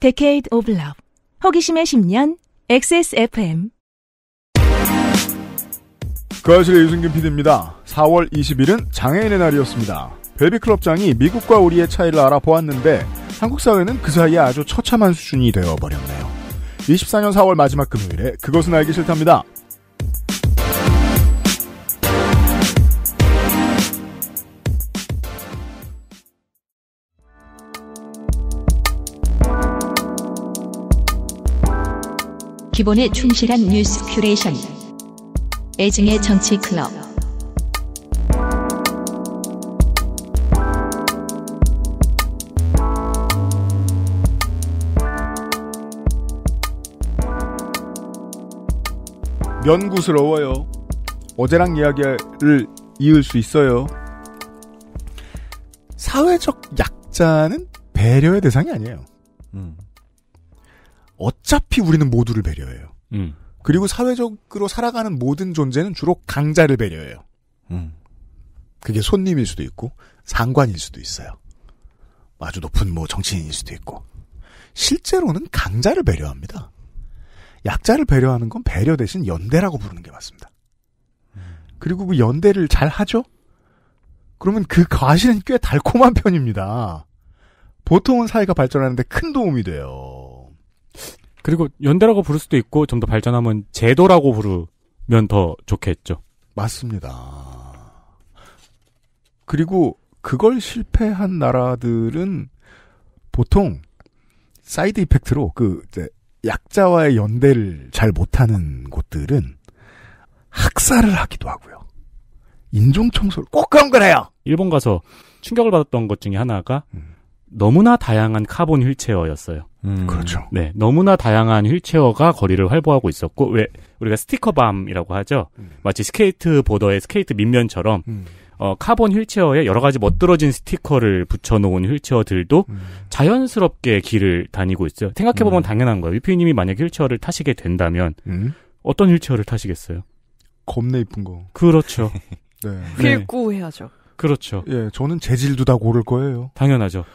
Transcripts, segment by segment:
Decade of Love 호기심의 10년 XSFM 그아실의 유승균 PD입니다. 4월 20일은 장애인의 날이었습니다. 벨비클럽장이 미국과 우리의 차이를 알아보았는데 한국 사회는 그 사이에 아주 처참한 수준이 되어버렸네요. 24년 4월 마지막 금요일에 그것은 알기 싫답니다. 기본에 충실한 뉴스 큐레이션. 애증의 정치 클럽. 면구스러워요. 어제랑 이야기를 이을 수 있어요. 사회적 약자는 배려의 대상이 아니에요. 음. 어차피 우리는 모두를 배려해요. 음. 그리고 사회적으로 살아가는 모든 존재는 주로 강자를 배려해요. 음. 그게 손님일 수도 있고 상관일 수도 있어요. 아주 높은 뭐 정치인일 수도 있고 실제로는 강자를 배려합니다. 약자를 배려하는 건 배려 대신 연대라고 부르는 게 맞습니다. 그리고 그 연대를 잘 하죠? 그러면 그 과실은 꽤 달콤한 편입니다. 보통은 사회가 발전하는데 큰 도움이 돼요. 그리고 연대라고 부를 수도 있고 좀 더 발전하면 제도라고 부르면 더 좋겠죠. 맞습니다. 그리고 그걸 실패한 나라들은 보통 사이드 이펙트로 그 이제 약자와의 연대를 잘 못하는 곳들은 학살을 하기도 하고요. 인종 청소를 꼭 그런 거 해요. 일본 가서 충격을 받았던 것 중에 하나가 음. 너무나 다양한 카본 휠체어였어요. 음, 그렇죠. 네, 너무나 다양한 휠체어가 거리를 활보하고 있었고 왜 우리가 스티커밤이라고 하죠. 음. 마치 스케이트보더의 스케이트 밑면처럼 음. 어, 카본 휠체어에 여러 가지 멋들어진 스티커를 붙여놓은 휠체어들도 음. 자연스럽게 길을 다니고 있어요. 생각해보면 음. 당연한 거예요. 유피님이 만약 휠체어를 타시게 된다면 음. 어떤 휠체어를 타시겠어요? 겁내 이쁜 거. 그렇죠. 네. 길고 네. 해야죠. 그렇죠. 예, 저는 재질도 다 고를 거예요. 당연하죠.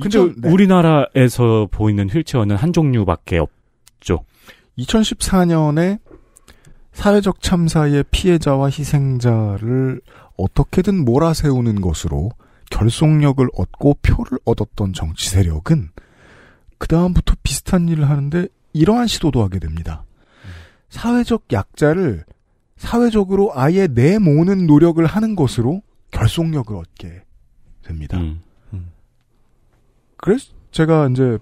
근데 2000, 네. 우리나라에서 보이는 휠체어는 한 종류밖에 없죠. 2014년에 사회적 참사의 피해자와 희생자를 어떻게든 몰아세우는 것으로 결속력을 얻고 표를 얻었던 정치 세력은 그 다음부터 비슷한 일을 하는데 이러한 시도도 하게 됩니다. 사회적 약자를 사회적으로 아예 내모는 노력을 하는 것으로 결속력을 얻게 됩니다. 음. 그래서 제가 이제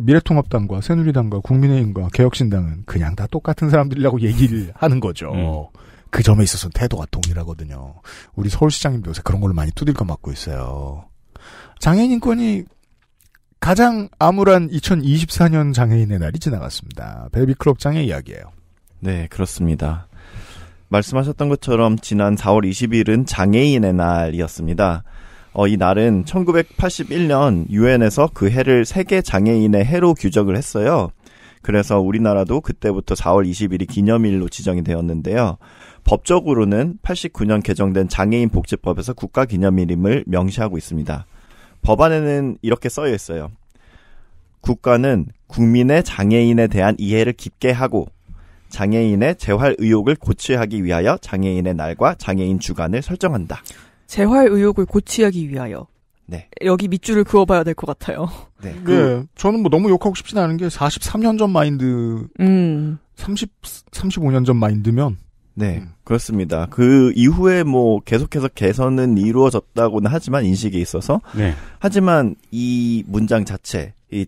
미래통합당과 새누리당과 국민의힘과 개혁신당은 그냥 다 똑같은 사람들이라고 얘기를 하는 거죠. 음. 그 점에 있어서는 태도가 동일하거든요. 우리 서울시장님도 요새 그런 걸로 많이 두들겨 맞고 있어요. 장애인 인권이 가장 암울한 2024년 장애인의 날이 지나갔습니다. 베이비클럽 장애 이야기예요. 네, 그렇습니다. 말씀하셨던 것처럼 지난 4월 20일은 장애인의 날이었습니다. 어, 이 날은 1981년 유엔에서 그 해를 세계 장애인의 해로 규정을 했어요. 그래서 우리나라도 그때부터 4월 20일이 기념일로 지정이 되었는데요. 법적으로는 89년 개정된 장애인 복지법에서 국가 기념일임을 명시하고 있습니다. 법안에는 이렇게 써여 있어요. 국가는 국민의 장애인에 대한 이해를 깊게 하고 장애인의 재활 의혹을 고취하기 위하여 장애인의 날과 장애인 주간을 설정한다. 재활 의욕을 고취하기 위하여. 네. 여기 밑줄을 그어봐야 될 것 같아요. 네. 네 그, 네. 저는 뭐 너무 욕하고 싶진 않은 게 43년 전 마인드, 음. 30, 35년 전 마인드면. 네. 음. 그렇습니다. 그 이후에 뭐 계속해서 개선은 이루어졌다고는 하지만 인식에 있어서. 네. 하지만 이 문장 자체, 이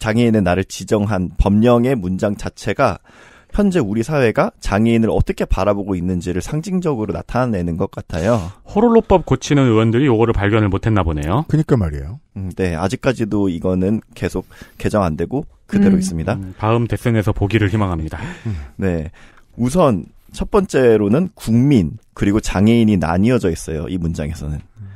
장애인의 나를 지정한 법령의 문장 자체가 현재 우리 사회가 장애인을 어떻게 바라보고 있는지를 상징적으로 나타내는 것 같아요. 호롤로법 고치는 의원들이 이거를 발견을 못했나 보네요. 그니까 말이에요. 음, 네, 아직까지도 이거는 계속 개정 안 되고 그대로 음. 있습니다. 음, 다음 대선에서 보기를 희망합니다. 음. 네, 우선 첫 번째로는 국민 그리고 장애인이 나뉘어져 있어요. 이 문장에서는. 음.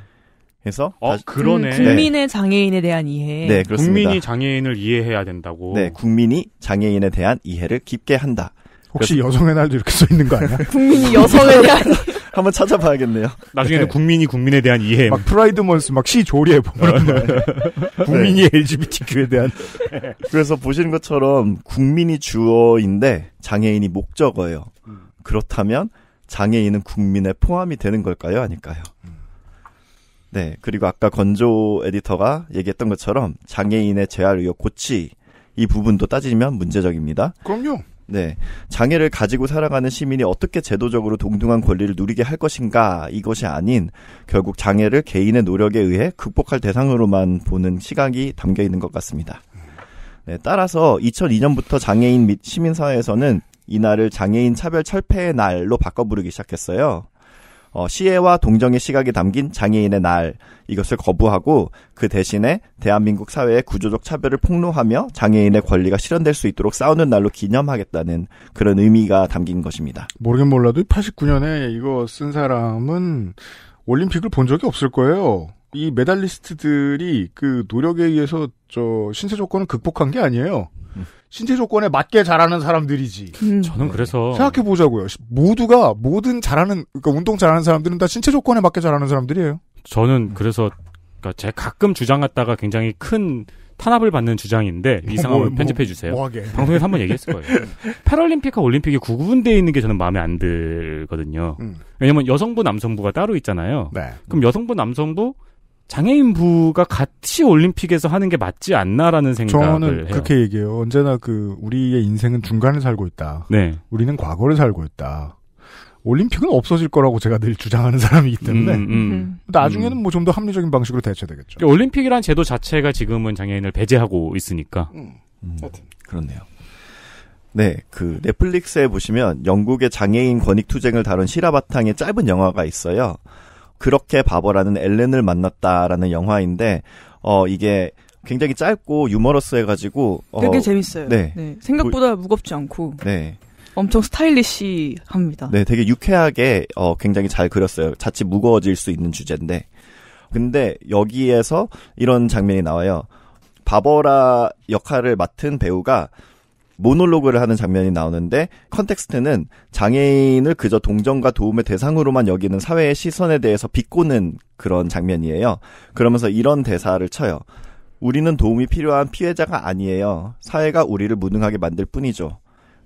해서 어, 그러네. 음, 국민의 네. 장애인에 대한 이해. 네, 그렇습니다. 국민이 장애인을 이해해야 된다고. 네, 국민이 장애인에 대한 이해를 깊게 한다. 혹시 그래서... 여성의 날도 이렇게 써 있는 거 아니야? 국민이 여성에 대한 한번 찾아봐야겠네요. 나중에는 네. 국민이 국민에 대한 이해. 막 프라이드 먼스 막시 조리해 보면 뭐 네. 국민이 LGBTQ에 네. 대한. 그래서 보시는 것처럼 국민이 주어인데 장애인이 목적어예요. 음. 그렇다면 장애인은 국민에 포함이 되는 걸까요, 아닐까요? 음. 네. 그리고 아까 건조 에디터가 얘기했던 것처럼 장애인의 재활 의료 고치 이 부분도 따지면 문제적입니다. 그럼요. 네. 장애를 가지고 살아가는 시민이 어떻게 제도적으로 동등한 권리를 누리게 할 것인가 이것이 아닌 결국 장애를 개인의 노력에 의해 극복할 대상으로만 보는 시각이 담겨 있는 것 같습니다. 네, 따라서 2002년부터 장애인 및 시민사회에서는 이날을 장애인 차별 철폐의 날로 바꿔 부르기 시작했어요. 어, 시혜와 동정의 시각이 담긴 장애인의 날 이것을 거부하고 그 대신에 대한민국 사회의 구조적 차별을 폭로하며 장애인의 권리가 실현될 수 있도록 싸우는 날로 기념하겠다는 그런 의미가 담긴 것입니다. 모르긴 몰라도 89년에 이거 쓴 사람은 올림픽을 본 적이 없을 거예요. 이 메달리스트들이 그 노력에 의해서 저 신체 조건을 극복한 게 아니에요. 신체 조건에 맞게 자라는 사람들이지. 음. 저는 그래서 생각해 보자고요. 모두가 모든 잘하는 그러니까 운동 잘하는 사람들은 다 신체 조건에 맞게 자라는 사람들이에요. 저는 그래서 그러니까 제 가끔 주장했다가 굉장히 큰 탄압을 받는 주장인데 뭐, 이 상황을 뭐, 편집해 주세요. 뭐, 뭐 방송에서 한번 얘기했을 거예요. 패럴림픽과 올림픽이 구분되어 있는 게 저는 마음에 안 들거든요. 음. 왜냐면 여성부 남성부가 따로 있잖아요. 네. 그럼 여성부 남성부 장애인부가 같이 올림픽에서 하는 게 맞지 않나라는 생각을 저는 그렇게 얘기해요. 언제나 그 우리의 인생은 중간에 살고 있다. 네. 우리는 과거를 살고 있다. 올림픽은 없어질 거라고 제가 늘 주장하는 사람이기 때문에 음, 음, 음. 음. 나중에는 음. 뭐좀 더 합리적인 방식으로 대체되겠죠. 그러니까 올림픽이란 제도 자체가 지금은 장애인을 배제하고 있으니까. 음. 그렇네요. 네, 그 넷플릭스에 보시면 영국의 장애인 권익 투쟁을 다룬 실화 바탕의 짧은 영화가 있어요. 그렇게 바보라는 엘렌을 만났다라는 영화인데 어 이게 굉장히 짧고 유머러스 해가지고 어, 되게 재밌어요. 네. 네. 생각보다 무겁지 않고 네. 엄청 스타일리시합니다. 네, 되게 유쾌하게 어, 굉장히 잘 그렸어요. 자칫 무거워질 수 있는 주제인데 근데 여기에서 이런 장면이 나와요. 바버라 역할을 맡은 배우가 모놀로그를 하는 장면이 나오는데 컨텍스트는 장애인을 그저 동정과 도움의 대상으로만 여기는 사회의 시선에 대해서 비꼬는 그런 장면이에요. 그러면서 이런 대사를 쳐요. 우리는 도움이 필요한 피해자가 아니에요. 사회가 우리를 무능하게 만들 뿐이죠.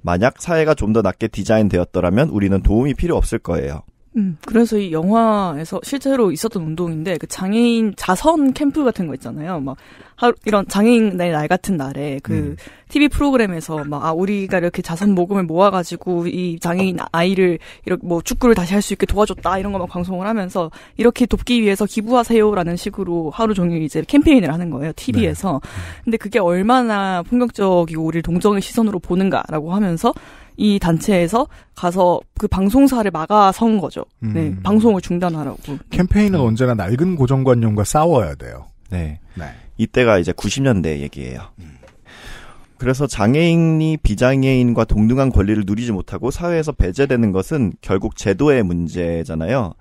만약 사회가 좀 더 낮게 디자인되었더라면 우리는 도움이 필요 없을 거예요. 음, 그래서 이 영화에서 실제로 있었던 운동인데 그 장애인 자선 캠프 같은 거 있잖아요. 막 하루, 이런 장애인의 날 같은 날에 그 음. TV 프로그램에서 막 아, 우리가 이렇게 자선 모금을 모아 가지고 이 장애인 아이를 이렇게 뭐 축구를 다시 할 수 있게 도와줬다 이런 거 막 방송을 하면서 이렇게 돕기 위해서 기부하세요라는 식으로 하루 종일 이제 캠페인을 하는 거예요. TV에서. 네. 근데 그게 얼마나 폭력적이고 우리를 동정의 시선으로 보는가라고 하면서 이 단체에서 가서 그 방송사를 막아 선 거죠. 음. 네, 방송을 중단하라고. 캠페인은 네. 언제나 낡은 고정관념과 싸워야 돼요. 네. 네. 이때가 이제 90년대 얘기예요. 음. 그래서 장애인이 비장애인과 동등한 권리를 누리지 못하고 사회에서 배제되는 것은 결국 제도의 문제잖아요.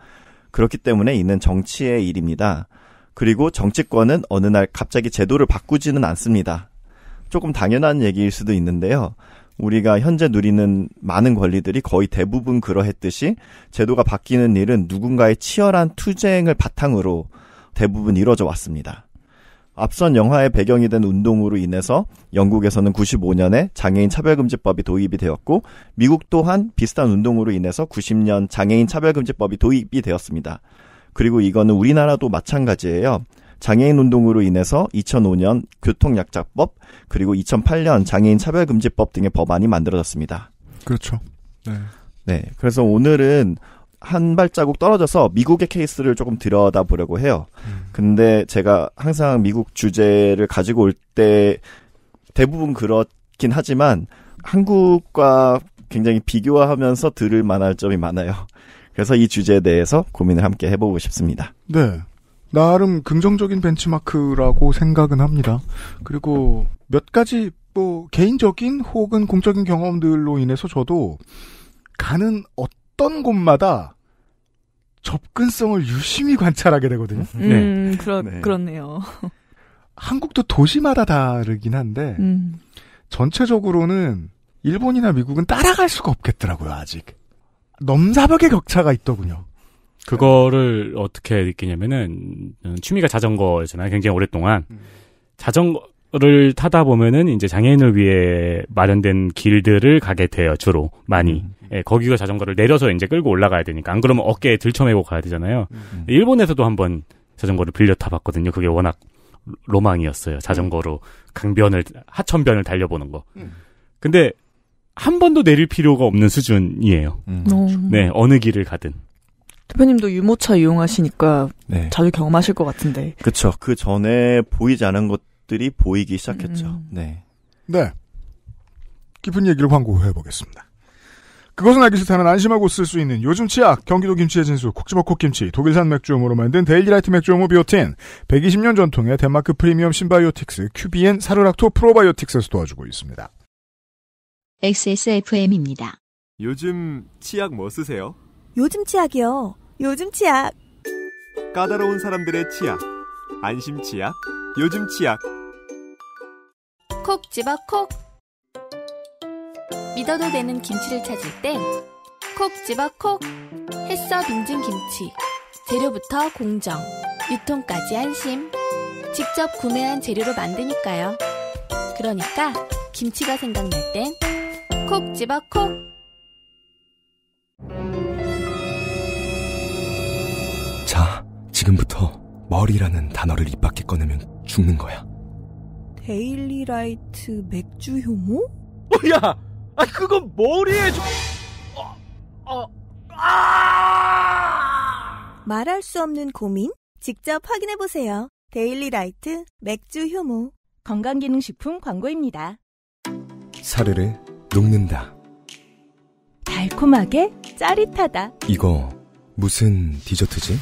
그렇기 때문에 이는 정치의 일입니다. 그리고 정치권은 어느 날 갑자기 제도를 바꾸지는 않습니다. 조금 당연한 얘기일 수도 있는데요. 우리가 현재 누리는 많은 권리들이 거의 대부분 그러했듯이 제도가 바뀌는 일은 누군가의 치열한 투쟁을 바탕으로 대부분 이루어져 왔습니다. 앞선 영화의 배경이 된 운동으로 인해서 영국에서는 95년에 장애인 차별금지법이 도입이 되었고 미국 또한 비슷한 운동으로 인해서 90년 장애인 차별금지법이 도입이 되었습니다. 그리고 이거는 우리나라도 마찬가지예요. 장애인 운동으로 인해서 2005년 교통약자법, 그리고 2008년 장애인 차별금지법 등의 법안이 만들어졌습니다. 그렇죠. 네. 네. 그래서 오늘은 한 발자국 떨어져서 미국의 케이스를 조금 들여다 보려고 해요. 음. 근데 제가 항상 미국 주제를 가지고 올 때 대부분 그렇긴 하지만 한국과 굉장히 비교하면서 들을 만할 점이 많아요. 그래서 이 주제에 대해서 고민을 함께 해보고 싶습니다. 네. 나름 긍정적인 벤치마크라고 생각은 합니다. 그리고 몇 가지 뭐 개인적인 혹은 공적인 경험들로 인해서 저도 가는 어떤 곳마다 접근성을 유심히 관찰하게 되거든요. 음, 네. 그렇, 네. 그렇네요. 한국도 도시마다 다르긴 한데, 음. 전체적으로는 일본이나 미국은 따라갈 수가 없겠더라고요, 아직. 넘사벽의 격차가 있더군요. 그거를 어떻게 느끼냐면은, 음, 취미가 자전거였잖아요, 굉장히 오랫동안. 음. 자전거, 를 타다 보면은 이제 장애인을 위해 마련된 길들을 가게 돼요 주로 많이 음. 예, 거기서 자전거를 내려서 이제 끌고 올라가야 되니까 안 그러면 어깨에 들쳐매고 가야 되잖아요 음. 음. 일본에서도 한번 자전거를 빌려 타봤거든요 그게 워낙 로망이었어요 자전거로 강변을 하천변을 달려보는 거 음. 근데 한 번도 내릴 필요가 없는 수준이에요 음. 어. 그렇죠. 네 어느 길을 가든 대표님도 유모차 이용하시니까 네. 자주 경험하실 것 같은데 그렇죠 그 전에 보이지 않은 것 것들이 보이기 시작했죠. 음. 네. 네. 깊은 얘기를 광고해 보겠습니다. 그것은 알기 싫다는 안심하고 쓸 수 있는 요즘 치약 경기도 김치의 진수 콕지버 콕김치 독일산 맥주용으로 만든 데일리라이트 맥주용호 비오틴 120년 전통의 덴마크 프리미엄 신바이오틱스 큐비엔 사르락토 프로바이오틱스에서 도와주고 있습니다. XSFM입니다. 요즘 치약 뭐 쓰세요? 요즘 치약이요. 요즘 치약. 까다로운 사람들의 치약. 안심 치약. 요즘 치약. 콕 집어 콕 믿어도 되는 김치를 찾을 땐 콕 집어 콕 햇서 빙진 김치 재료부터 공정 유통까지 안심 직접 구매한 재료로 만드니까요 그러니까 김치가 생각날 땐 콕 집어 콕 자, 지금부터 머리라는 단어를 입 밖에 꺼내면 죽는 거야. 데일리 라이트 맥주 효모? 뭐야? 어, 아 그건 머리에 좀... 어, 어, 아! 말할 수 없는 고민? 직접 확인해 보세요. 데일리 라이트 맥주 효모 건강기능식품 광고입니다. 사르르 녹는다. 달콤하게 짜릿하다. 이거 무슨 디저트지?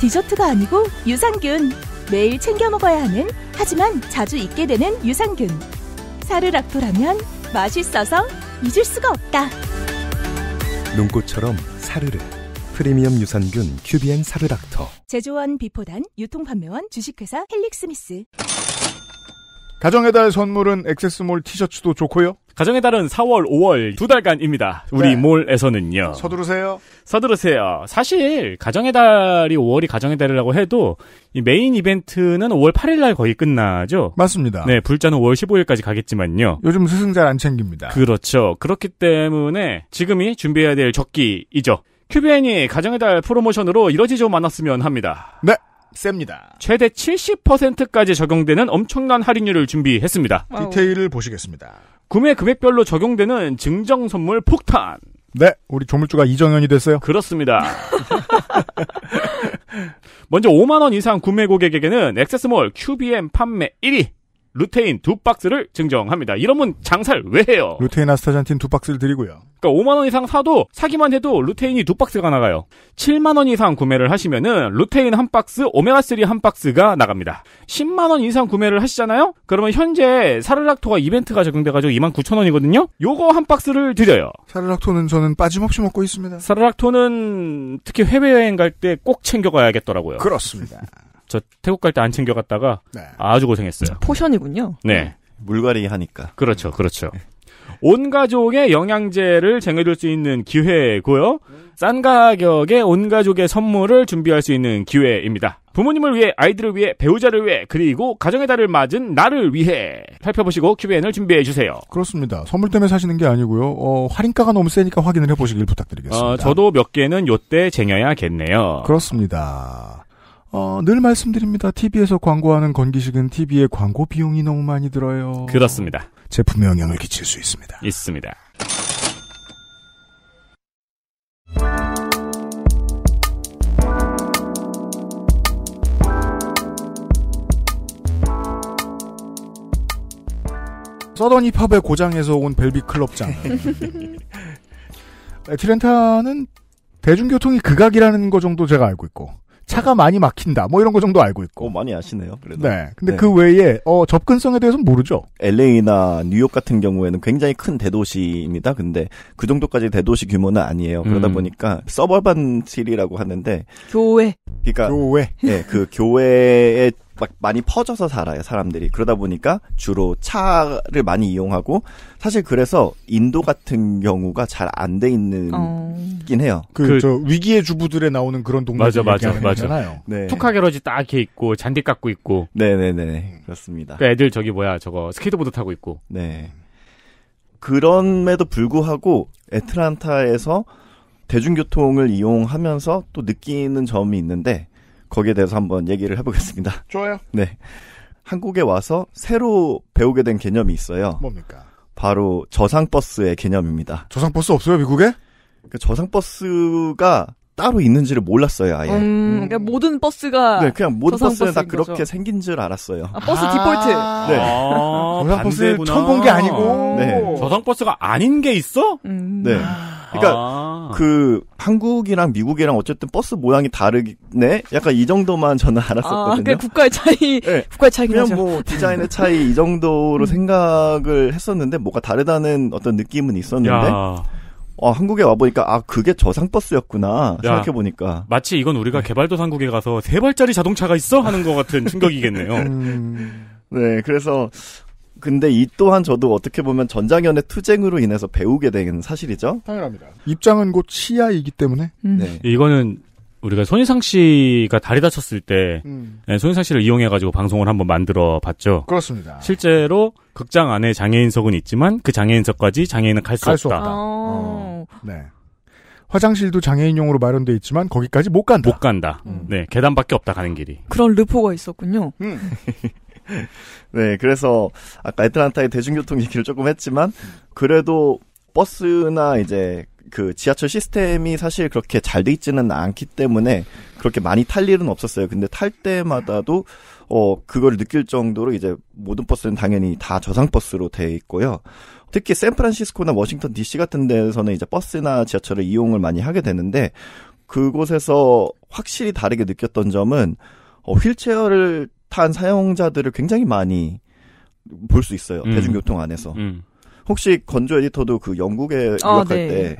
디저트가 아니고 유산균. 매일 챙겨 먹어야 하는 하지만 자주 잊게 되는 유산균. 사르락토라면 맛있어서 잊을 수가 없다. 눈꽃처럼 사르르. 프리미엄 유산균 큐비엔 사르락토. 제조원 비포단 유통판매원 주식회사 헬릭스미스. 가정의 달 선물은 액세스몰 티셔츠도 좋고요. 가정의 달은 4월, 5월 두 달간입니다. 우리 네. 몰에서는요. 서두르세요. 서두르세요. 사실 가정의 달이 5월이 가정의 달이라고 해도 이 메인 이벤트는 5월 8일 날 거의 끝나죠. 맞습니다. 네, 불자는 5월 15일까지 가겠지만요. 요즘 스승 잘 안 챙깁니다. 그렇죠. 그렇기 때문에 지금이 준비해야 될 적기이죠. 큐비엔이 가정의 달 프로모션으로 이러지 좀 않았으면 합니다. 네. 셉니다. 최대 70%까지 적용되는 엄청난 할인율을 준비했습니다. 와우. 디테일을 보시겠습니다. 구매 금액별로 적용되는 증정 선물 폭탄. 네, 우리 조물주가 이정현이 됐어요. 그렇습니다. 먼저 5만 원 이상 구매 고객에게는 액세스몰 QBM 판매 1위 루테인 두 박스를 증정합니다. 이러면 장사를 왜 해요? 루테인 아스타잔틴 두 박스를 드리고요. 그러니까 5만 원 이상 사도 사기만 해도 루테인이 두 박스가 나가요. 7만 원 이상 구매를 하시면은 루테인 한 박스, 오메가 3한 박스가 나갑니다. 10만 원 이상 구매를 하시잖아요? 그러면 현재 사르락토가 이벤트가 적용돼 가지고 2만 9천 원이거든요. 요거 한 박스를 드려요. 사르락토는 저는 빠짐없이 먹고 있습니다. 사르락토는 특히 해외 여행 갈 때 꼭 챙겨 가야겠더라고요. 그렇습니다. 저 태국 갈 때 안 챙겨갔다가 네. 아주 고생했어요. 포션이군요. 네. 물갈이 하니까. 그렇죠, 그렇죠. 온 가족의 영양제를 쟁여줄 수 있는 기회고요. 싼 가격에 온 가족의 선물을 준비할 수 있는 기회입니다. 부모님을 위해, 아이들을 위해, 배우자를 위해, 그리고 가정의 달을 맞은 나를 위해 살펴보시고 QBN을 준비해 주세요. 그렇습니다. 선물 때문에 사시는 게 아니고요. 어, 할인가가 너무 세니까 확인을 해보시길 부탁드리겠습니다. 어, 저도 몇 개는 요때 쟁여야겠네요. 그렇습니다. 어, 늘 말씀드립니다. TV에서 광고하는 건기식은 TV의 광고 비용이 너무 많이 들어요. 그렇습니다. 제품에 영향을 끼칠 수 있습니다. 있습니다. 서던 이팝의 고장에서 온 벨비 클럽장. 트렌랜타는 대중교통이 극악이라는 거 정도 제가 알고 있고 차가 많이 막힌다. 뭐 이런 거 정도 알고 있고. 어, 많이 아시네요. 그래도. 네. 근데 네. 그 외에 어, 접근성에 대해서는 모르죠. LA나 뉴욕 같은 경우에는 굉장히 큰 대도시입니다. 근데 그 정도까지 대도시 규모는 아니에요. 그러다 음. 보니까 서버반 시리라고 하는데 교회. 그러니까 교회. 네, 예, 그 교회의 막 많이 퍼져서 살아요 사람들이 그러다 보니까 주로 차를 많이 이용하고 사실 그래서 인도 같은 경우가 잘 안 돼 있는긴 어... 해요. 그저 그... 그 위기의 주부들에 나오는 그런 동네 맞아 맞아 맞아. 네. 투카 게러지 딱 이렇게 있고 잔디 깎고 있고. 네네네 음. 그렇습니다. 그 애들 저기 뭐야 저거 스케이트보드 타고 있고. 네. 그럼에도 불구하고 애틀란타에서 대중교통을 이용하면서 또 느끼는 점이 있는데 거기에 대해서 한번 얘기를 해보겠습니다. 좋아요. 네. 한국에 와서 새로 배우게 된 개념이 있어요. 뭡니까? 바로 저상버스의 개념입니다. 저상버스 없어요, 미국에? 그 저상버스가 따로 있는지를 몰랐어요, 아예. 음, 음, 그러니까 모든 버스가. 네, 그냥 모든 버스는 다 그렇게 거죠. 생긴 줄 알았어요. 아, 버스 디폴트. 아. 네. 아, 저상버스 처음 본 게 아니고. 네. 저상버스가 아닌 게 있어? 음. 네. 그러니까 아. 그 한국이랑 미국이랑 어쨌든 버스 모양이 다르네. 약간 이 정도만 저는 아, 알았었거든요. 아, 그 국가의 차이, 네. 국가의 차이 그냥 하죠. 뭐 디자인의 차이 이 정도로 음. 생각을 했었는데 뭐가 다르다는 어떤 느낌은 있었는데. 야. 어, 한국에 와보니까, 아, 그게 저상버스였구나. 생각해보니까. 마치 이건 우리가 네. 개발도상국에 가서 세발짜리 자동차가 있어? 하는 것 같은 충격이겠네요. 음... 네, 그래서, 근데 이 또한 저도 어떻게 보면 전장현의 투쟁으로 인해서 배우게 된 사실이죠. 당연합니다. 입장은 곧 시야이기 때문에. 음. 네. 이거는 우리가 손희상 씨가 다리 다쳤을 때 음. 네, 손희상 씨를 이용해 가지고 방송을 한번 만들어 봤죠. 그렇습니다. 실제로 극장 안에 장애인석은 있지만 그 장애인석까지 장애인은 갈수 갈 없다. 없다. 어. 어. 네. 화장실도 장애인용으로 마련돼 있지만 거기까지 못 간다. 못 간다. 음. 네, 계단밖에 없다 가는 길이. 그런 르포가 있었군요. 음. 네, 그래서 아까 애틀란타의 대중교통 얘기를 조금 했지만 그래도 버스나 이제 그 지하철 시스템이 사실 그렇게 잘 돼 있지는 않기 때문에 그렇게 많이 탈 일은 없었어요. 근데 탈 때마다도 어 그걸 느낄 정도로 이제 모든 버스는 당연히 다 저상 버스로 돼 있고요. 특히 샌프란시스코나 워싱턴 DC 같은 데에서는 이제 버스나 지하철을 이용을 많이 하게 되는데 그곳에서 확실히 다르게 느꼈던 점은 어, 휠체어를 탄 사용자들을 굉장히 많이 볼 수 있어요. 음. 대중교통 안에서. 음. 혹시 건조 에디터도 그 영국에 아, 유학할 아, 네. 때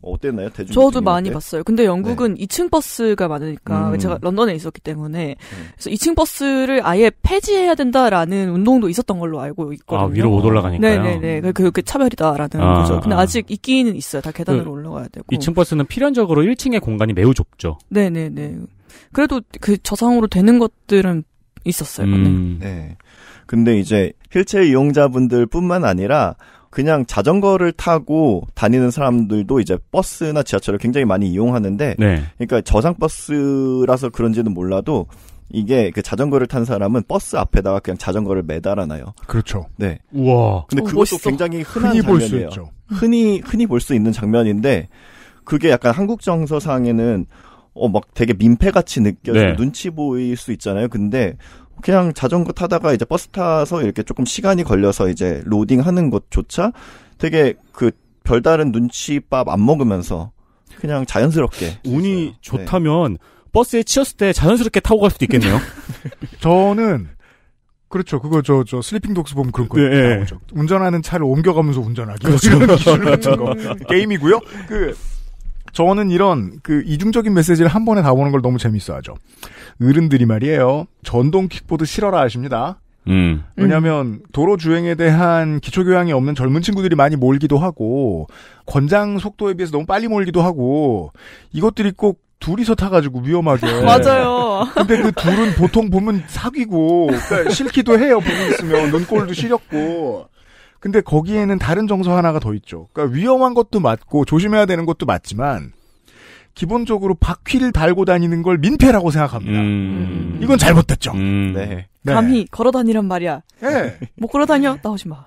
어땠나요? 대중 교통 저도 많이 때? 봤어요. 근데 영국은 네. 2층 버스가 많으니까 음. 제가 런던에 있었기 때문에 음. 그래서 2층 버스를 아예 폐지해야 된다라는 운동도 있었던 걸로 알고 있거든요. 아, 위로 못 올라가니까요. 네네네. 네, 네. 그게, 그게 차별이다라는 아, 거죠. 근데 아. 직 있기는 있어요. 다 계단으로 그, 올라가야 되고. 2층 버스는 필연적으로 1층의 공간이 매우 좁죠. 네네네. 그래도 그 저상으로 되는 것들은 있었어요. 음. 네. 근데 이제 휠체어 이용자분들 뿐만 아니라 그냥 자전거를 타고 다니는 사람들도 이제 버스나 지하철을 굉장히 많이 이용하는데 네. 그러니까 저상 버스라서 그런지는 몰라도 이게 그 자전거를 탄 사람은 버스 앞에다가 그냥 자전거를 매달아놔요. 그렇죠. 네. 우와. 근데 어, 그것도 멋있어. 굉장히 흔한 흔히 장면이에요. 흔히 흔히 볼 수 있는 장면인데 그게 약간 한국 정서상에는 어, 막 되게 민폐같이 느껴지고 네. 눈치 보일 수 있잖아요. 근데 그냥 자전거 타다가 이제 버스 타서 이렇게 조금 시간이 걸려서 이제 로딩 하는 것조차 되게 그 별다른 눈치밥 안 먹으면서 그냥 자연스럽게. 운이 있어요. 네. 좋다면 네. 버스에 치였을 때 자연스럽게 타고 갈 수도 있겠네요. 저는 그렇죠. 그거 저 저 슬리핑 독스 보면 그런 거 네. 네. 나 운전하는 차를 옮겨가면서 운전하기 그렇죠. 이런 기술 같은 거 게임이고요. 그 저는 이런 그 이중적인 메시지를 한 번에 다 보는 걸 너무 재밌어하죠. 어른들이 말이에요. 전동 킥보드 싫어라 하십니다. 음. 왜냐하면 도로 주행에 대한 기초 교양이 없는 젊은 친구들이 많이 몰기도 하고 권장 속도에 비해서 너무 빨리 몰기도 하고 이것들이 꼭 둘이서 타가지고 위험하게. 맞아요. 근데 그 둘은 보통 보면 사귀고 그러니까 싫기도 해요. 보고 있으면 눈꼴도 시렸고. 근데 거기에는 다른 정서 하나가 더 있죠. 그러니까 위험한 것도 맞고 조심해야 되는 것도 맞지만 기본적으로 바퀴를 달고 다니는 걸 민폐라고 생각합니다. 음... 이건 잘못됐죠. 음... 네. 네. 감히 걸어 다니란 말이야. 네. 못 뭐 걸어 다녀 나오지 마.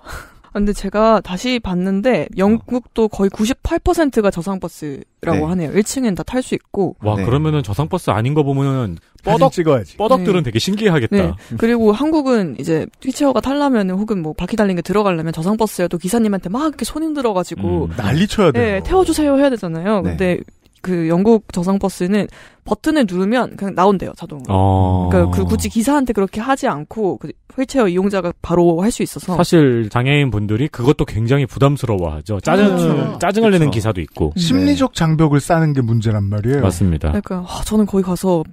근데 제가 다시 봤는데 영국도 거의 98%가 저상버스라고 네. 하네요. 1층엔 다 탈 수 있고. 와 네. 그러면은 저상버스 아닌 거 보면은 뻐덕 찍어야지. 뻗덕들은 네. 되게 신기하겠다. 네. 그리고 한국은 이제 휠체어가 탈라면 은 혹은 뭐 바퀴 달린 게 들어가려면 저상버스여도 기사님한테 막 이렇게 손 흔들어가지고 음, 난리 쳐야 돼. 요 네, 태워주세요 해야 되잖아요. 네. 근데 그 영국 저상 버스는 버튼을 누르면 그냥 나온대요 자동으로. 어... 그러니까 그 굳이 기사한테 그렇게 하지 않고 그 휠체어 이용자가 바로 할 수 있어서 사실 장애인 분들이 그것도 굉장히 부담스러워하죠. 짜증 네. 짜증을 그쵸. 내는 그렇죠. 기사도 있고 음. 심리적 장벽을 쌓는 게 문제란 말이에요. 맞습니다. 그러니까 아, 저는 거기 가서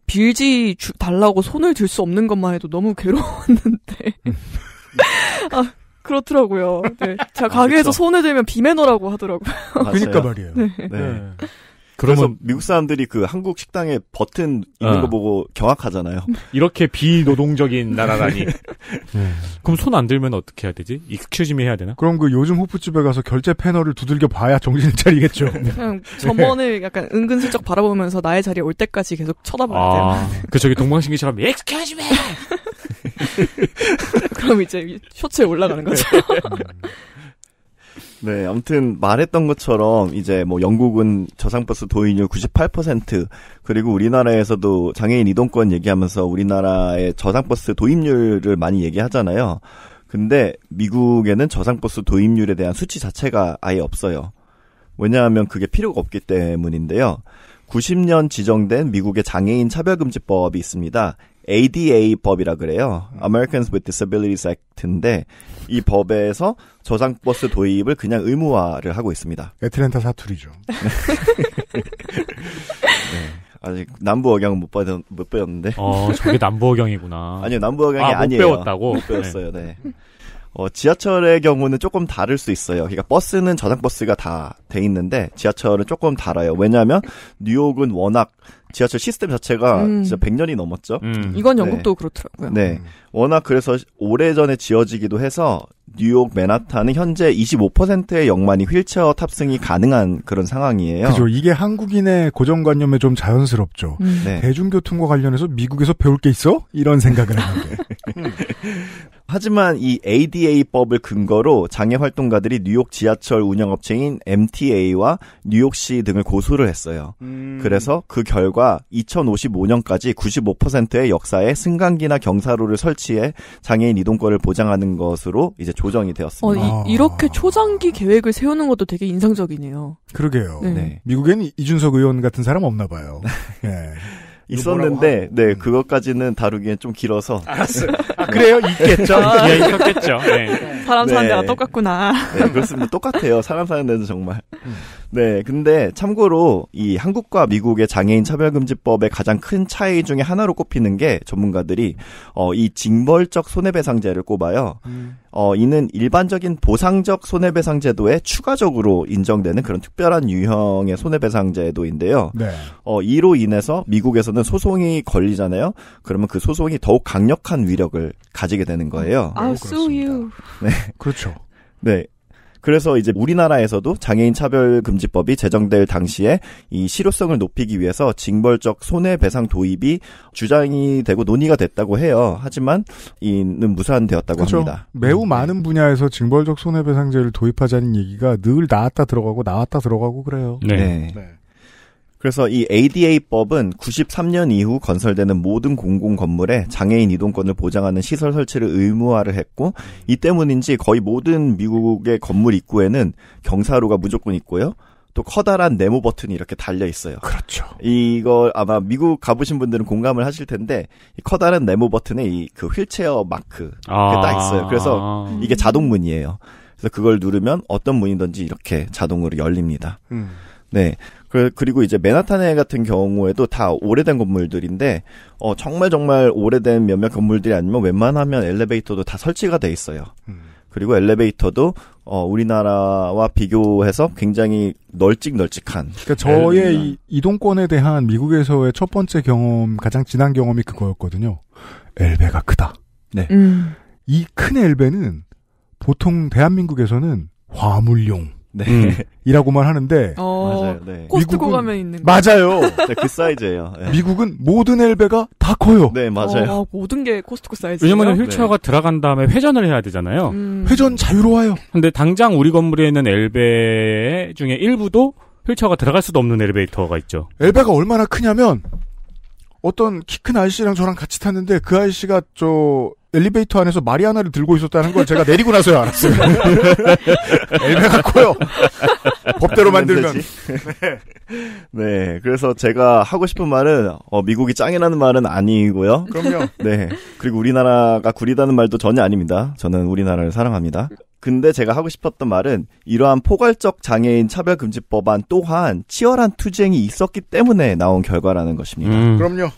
빌지 주, 달라고 손을 들 수 없는 것만 해도 너무 괴로웠는데. 아, 그렇더라고요. 네. 제가 아, 가게에서 아, 손을 들면 비매너라고 하더라고요. 그니까 말이에요. 네. 네. 네. 그래서 미국 사람들이 그 한국 식당에 버튼 있는 어. 거 보고 경악하잖아요. 이렇게 비노동적인 네. 나라라니. 네. 그럼 손 안 들면 어떻게 해야 되지? 익스큐즈미 해야 되나? 그럼 그 요즘 호프집에 가서 결제 패널을 두들겨 봐야 정신을 차리겠죠. 네. 그냥 점원을 약간 은근슬쩍 바라보면서 나의 자리에 올 때까지 계속 쳐다봐야 돼요. 아, 그 저기 동방신기처럼 익스큐즈미. 그럼 이제 쇼츠에 올라가는 거죠. 네. 네, 아무튼 말했던 것처럼 이제 뭐 영국은 저상버스 도입률 98% 그리고 우리나라에서도 장애인 이동권 얘기하면서 우리나라의 저상버스 도입률을 많이 얘기하잖아요. 근데 미국에는 저상버스 도입률에 대한 수치 자체가 아예 없어요. 왜냐하면 그게 필요가 없기 때문인데요. 90년 지정된 미국의 장애인 차별금지법이 있습니다. ADA 법이라 그래요. Americans with Disabilities Act인데 이 법에서 저장버스 도입을 그냥 의무화를 하고 있습니다. 애틀랜타 사투리죠. 네. 아직 남부 억양 못, 받, 못 배웠는데. 어, 저게 남부 억양이구나. 아니요, 남부 억양이 아, 니에요 배웠다고? 못 배웠어요, 네. 네. 어, 지하철의 경우는 조금 다를 수 있어요. 그러니까 버스는 저장 버스가 다 돼 있는데 지하철은 조금 달아요. 왜냐하면 뉴욕은 워낙 지하철 시스템 자체가 음. 진짜 100년이 넘었죠. 음. 네. 이건 영국도 네. 그렇더라고요. 네. 음. 워낙 그래서 오래전에 지어지기도 해서 뉴욕 맨하탄은 현재 25%의 역만이 휠체어 탑승이 가능한 그런 상황이에요. 그죠. 이게 한국인의 고정관념에 좀 자연스럽죠. 음. 네. 대중교통과 관련해서 미국에서 배울 게 있어? 이런 생각을 하는 게. 하지만 이 ADA법을 근거로 장애 활동가들이 뉴욕 지하철 운영업체인 MTA와 뉴욕시 등을 고소를 했어요. 음. 그래서 그 결과 2055년까지 95%의 역사에 승강기나 경사로를 설치해 장애인 이동권을 보장하는 것으로 이제 조정이 되었습니다. 어, 이, 아. 렇게 초장기 계획을 세우는 것도 되게 인상적이네요. 그러게요. 네. 네. 미국에는 이준석 의원 같은 사람 없나 봐요. 네. 있었는데 네 음. 그것까지는 다루기엔 좀 길어서 알았어 네. 아, 그래요 있겠죠 아, 예 네. 있었겠죠 네. 네. 사람 사는 데가 똑같구나 네 그렇습니다 똑같아요 사람 사는 데는 정말 음. 네, 근데 참고로 이 한국과 미국의 장애인 차별금지법의 가장 큰 차이 중에 하나로 꼽히는 게 전문가들이 어, 이 징벌적 손해배상제를 꼽아요. 음. 어, 이는 일반적인 보상적 손해배상제도에 추가적으로 인정되는 그런 특별한 유형의 손해배상제도인데요. 네. 어, 이로 인해서 미국에서는 소송이 걸리잖아요. 그러면 그 소송이 더욱 강력한 위력을 가지게 되는 거예요. 아, so you. 네. 그렇죠. 네. 그래서 이제 우리나라에서도 장애인 차별 금지법이 제정될 당시에 이 실효성을 높이기 위해서 징벌적 손해배상 도입이 주장이 되고 논의가 됐다고 해요. 하지만 이는 무산되었다고 그렇죠. 합니다. 매우 음, 네. 많은 분야에서 징벌적 손해배상제를 도입하자는 얘기가 늘 나왔다 들어가고 나왔다 들어가고 그래요. 네. 네. 네. 그래서 이 ADA법은 93년 이후 건설되는 모든 공공 건물에 장애인 이동권을 보장하는 시설 설치를 의무화를 했고 이 때문인지 거의 모든 미국의 건물 입구에는 경사로가 무조건 있고요. 또 커다란 네모 버튼이 이렇게 달려 있어요. 그렇죠. 이걸 아마 미국 가보신 분들은 공감을 하실 텐데 이 커다란 네모 버튼에 이 그 휠체어 마크 가딱 있어요. 그래서 아. 이게 자동 문이에요. 그래서 그걸 누르면 어떤 문이든지 이렇게 자동으로 열립니다. 음. 네. 그, 그리고 이제 맨하탄에 같은 경우에도 다 오래된 건물들인데 어 정말 정말 오래된 몇몇 건물들이 아니면 웬만하면 엘리베이터도 다 설치가 돼 있어요. 음. 그리고 엘리베이터도 어 우리나라와 비교해서 굉장히 널찍널찍한. 그러니까 저의 이, 이동권에 대한 미국에서의 첫 번째 경험, 가장 진한 경험이 그거였거든요. 엘베가 크다. 네. 음. 이큰 엘베는 보통 대한민국에서는 화물용 네. 음, 이라고만 하는데 어, 맞아요. 네. 코스트코 가면 있는 거. 맞아요. 네, 그 사이즈예요. 네. 미국은 모든 엘베가 다 커요. 네, 맞아요. 어, 모든 게 코스트코 사이즈. 왜냐면 네. 휠체어가 들어간 다음에 회전을 해야 되잖아요. 음. 회전 자유로워요. 근데 당장 우리 건물에 있는 엘베 중에 일부도 휠체어가 들어갈 수도 없는 엘베이터가 있죠. 엘베가 얼마나 크냐면 어떤 키 큰 아저씨랑 저랑 같이 탔는데 그 아저씨가 저 엘리베이터 안에서 마리아나를 들고 있었다는 걸 제가 내리고 나서야 알았어요. 엘베 같고요. 법대로 만들면. 네. 그래서 제가 하고 싶은 말은 어, 미국이 짱이라는 말은 아니고요. 그럼요. 네. 그리고 우리나라가 구리다는 말도 전혀 아닙니다. 저는 우리나라를 사랑합니다. 근데 제가 하고 싶었던 말은 이러한 포괄적 장애인 차별금지법안 또한 치열한 투쟁이 있었기 때문에 나온 결과라는 것입니다. 음. 그럼요.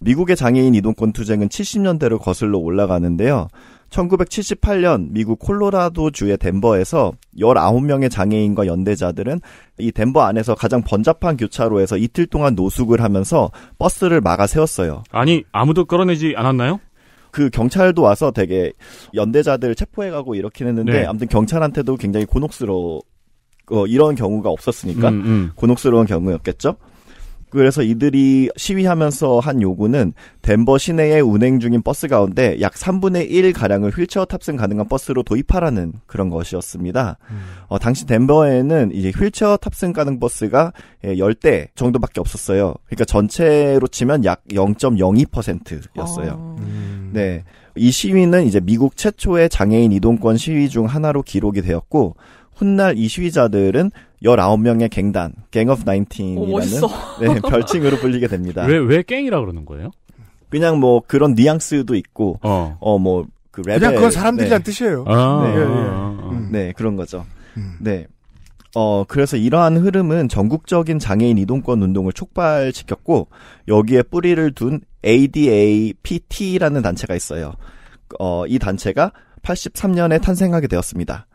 미국의 장애인 이동권 투쟁은 70년대로 거슬러 올라가는데요. 1978년 미국 콜로라도주의 덴버에서 19명의 장애인과 연대자들은 이 덴버 안에서 가장 번잡한 교차로에서 이틀 동안 노숙을 하면서 버스를 막아 세웠어요. 아니, 아무도 끌어내지 않았나요? 그 경찰도 와서 되게 연대자들 체포해가고 이렇게 했는데 네. 아무튼 경찰한테도 굉장히 곤혹스러워 어, 이런 경우가 없었으니까 음, 음. 곤혹스러운 경우였겠죠. 그래서 이들이 시위하면서 한 요구는 덴버 시내에 운행 중인 버스 가운데 약 3분의 1 가량을 휠체어 탑승 가능한 버스로 도입하라는 그런 것이었습니다. 음. 어, 당시 덴버에는 이제 휠체어 탑승 가능 버스가 10대 예, 정도밖에 없었어요. 그러니까 전체로 치면 약 0.02%였어요. 어. 아. 음. 네. 이 시위는 이제 미국 최초의 장애인 이동권 시위 중 하나로 기록이 되었고 훗날 이 시위자들은 19명의 갱단, 갱 오브 19이라는 네, 별칭으로 불리게 됩니다. 왜, 왜 갱이라 그러는 거예요? 그냥 뭐 그런 뉘앙스도 있고, 어, 어 뭐, 그랩 그냥 그건 사람들이란 네. 뜻이에요. 아~ 네, 예, 예. 음. 네, 그런 거죠. 음. 네. 어, 그래서 이러한 흐름은 전국적인 장애인 이동권 운동을 촉발시켰고, 여기에 뿌리를 둔 ADAPT라는 단체가 있어요. 어, 이 단체가 83년에 탄생하게 되었습니다.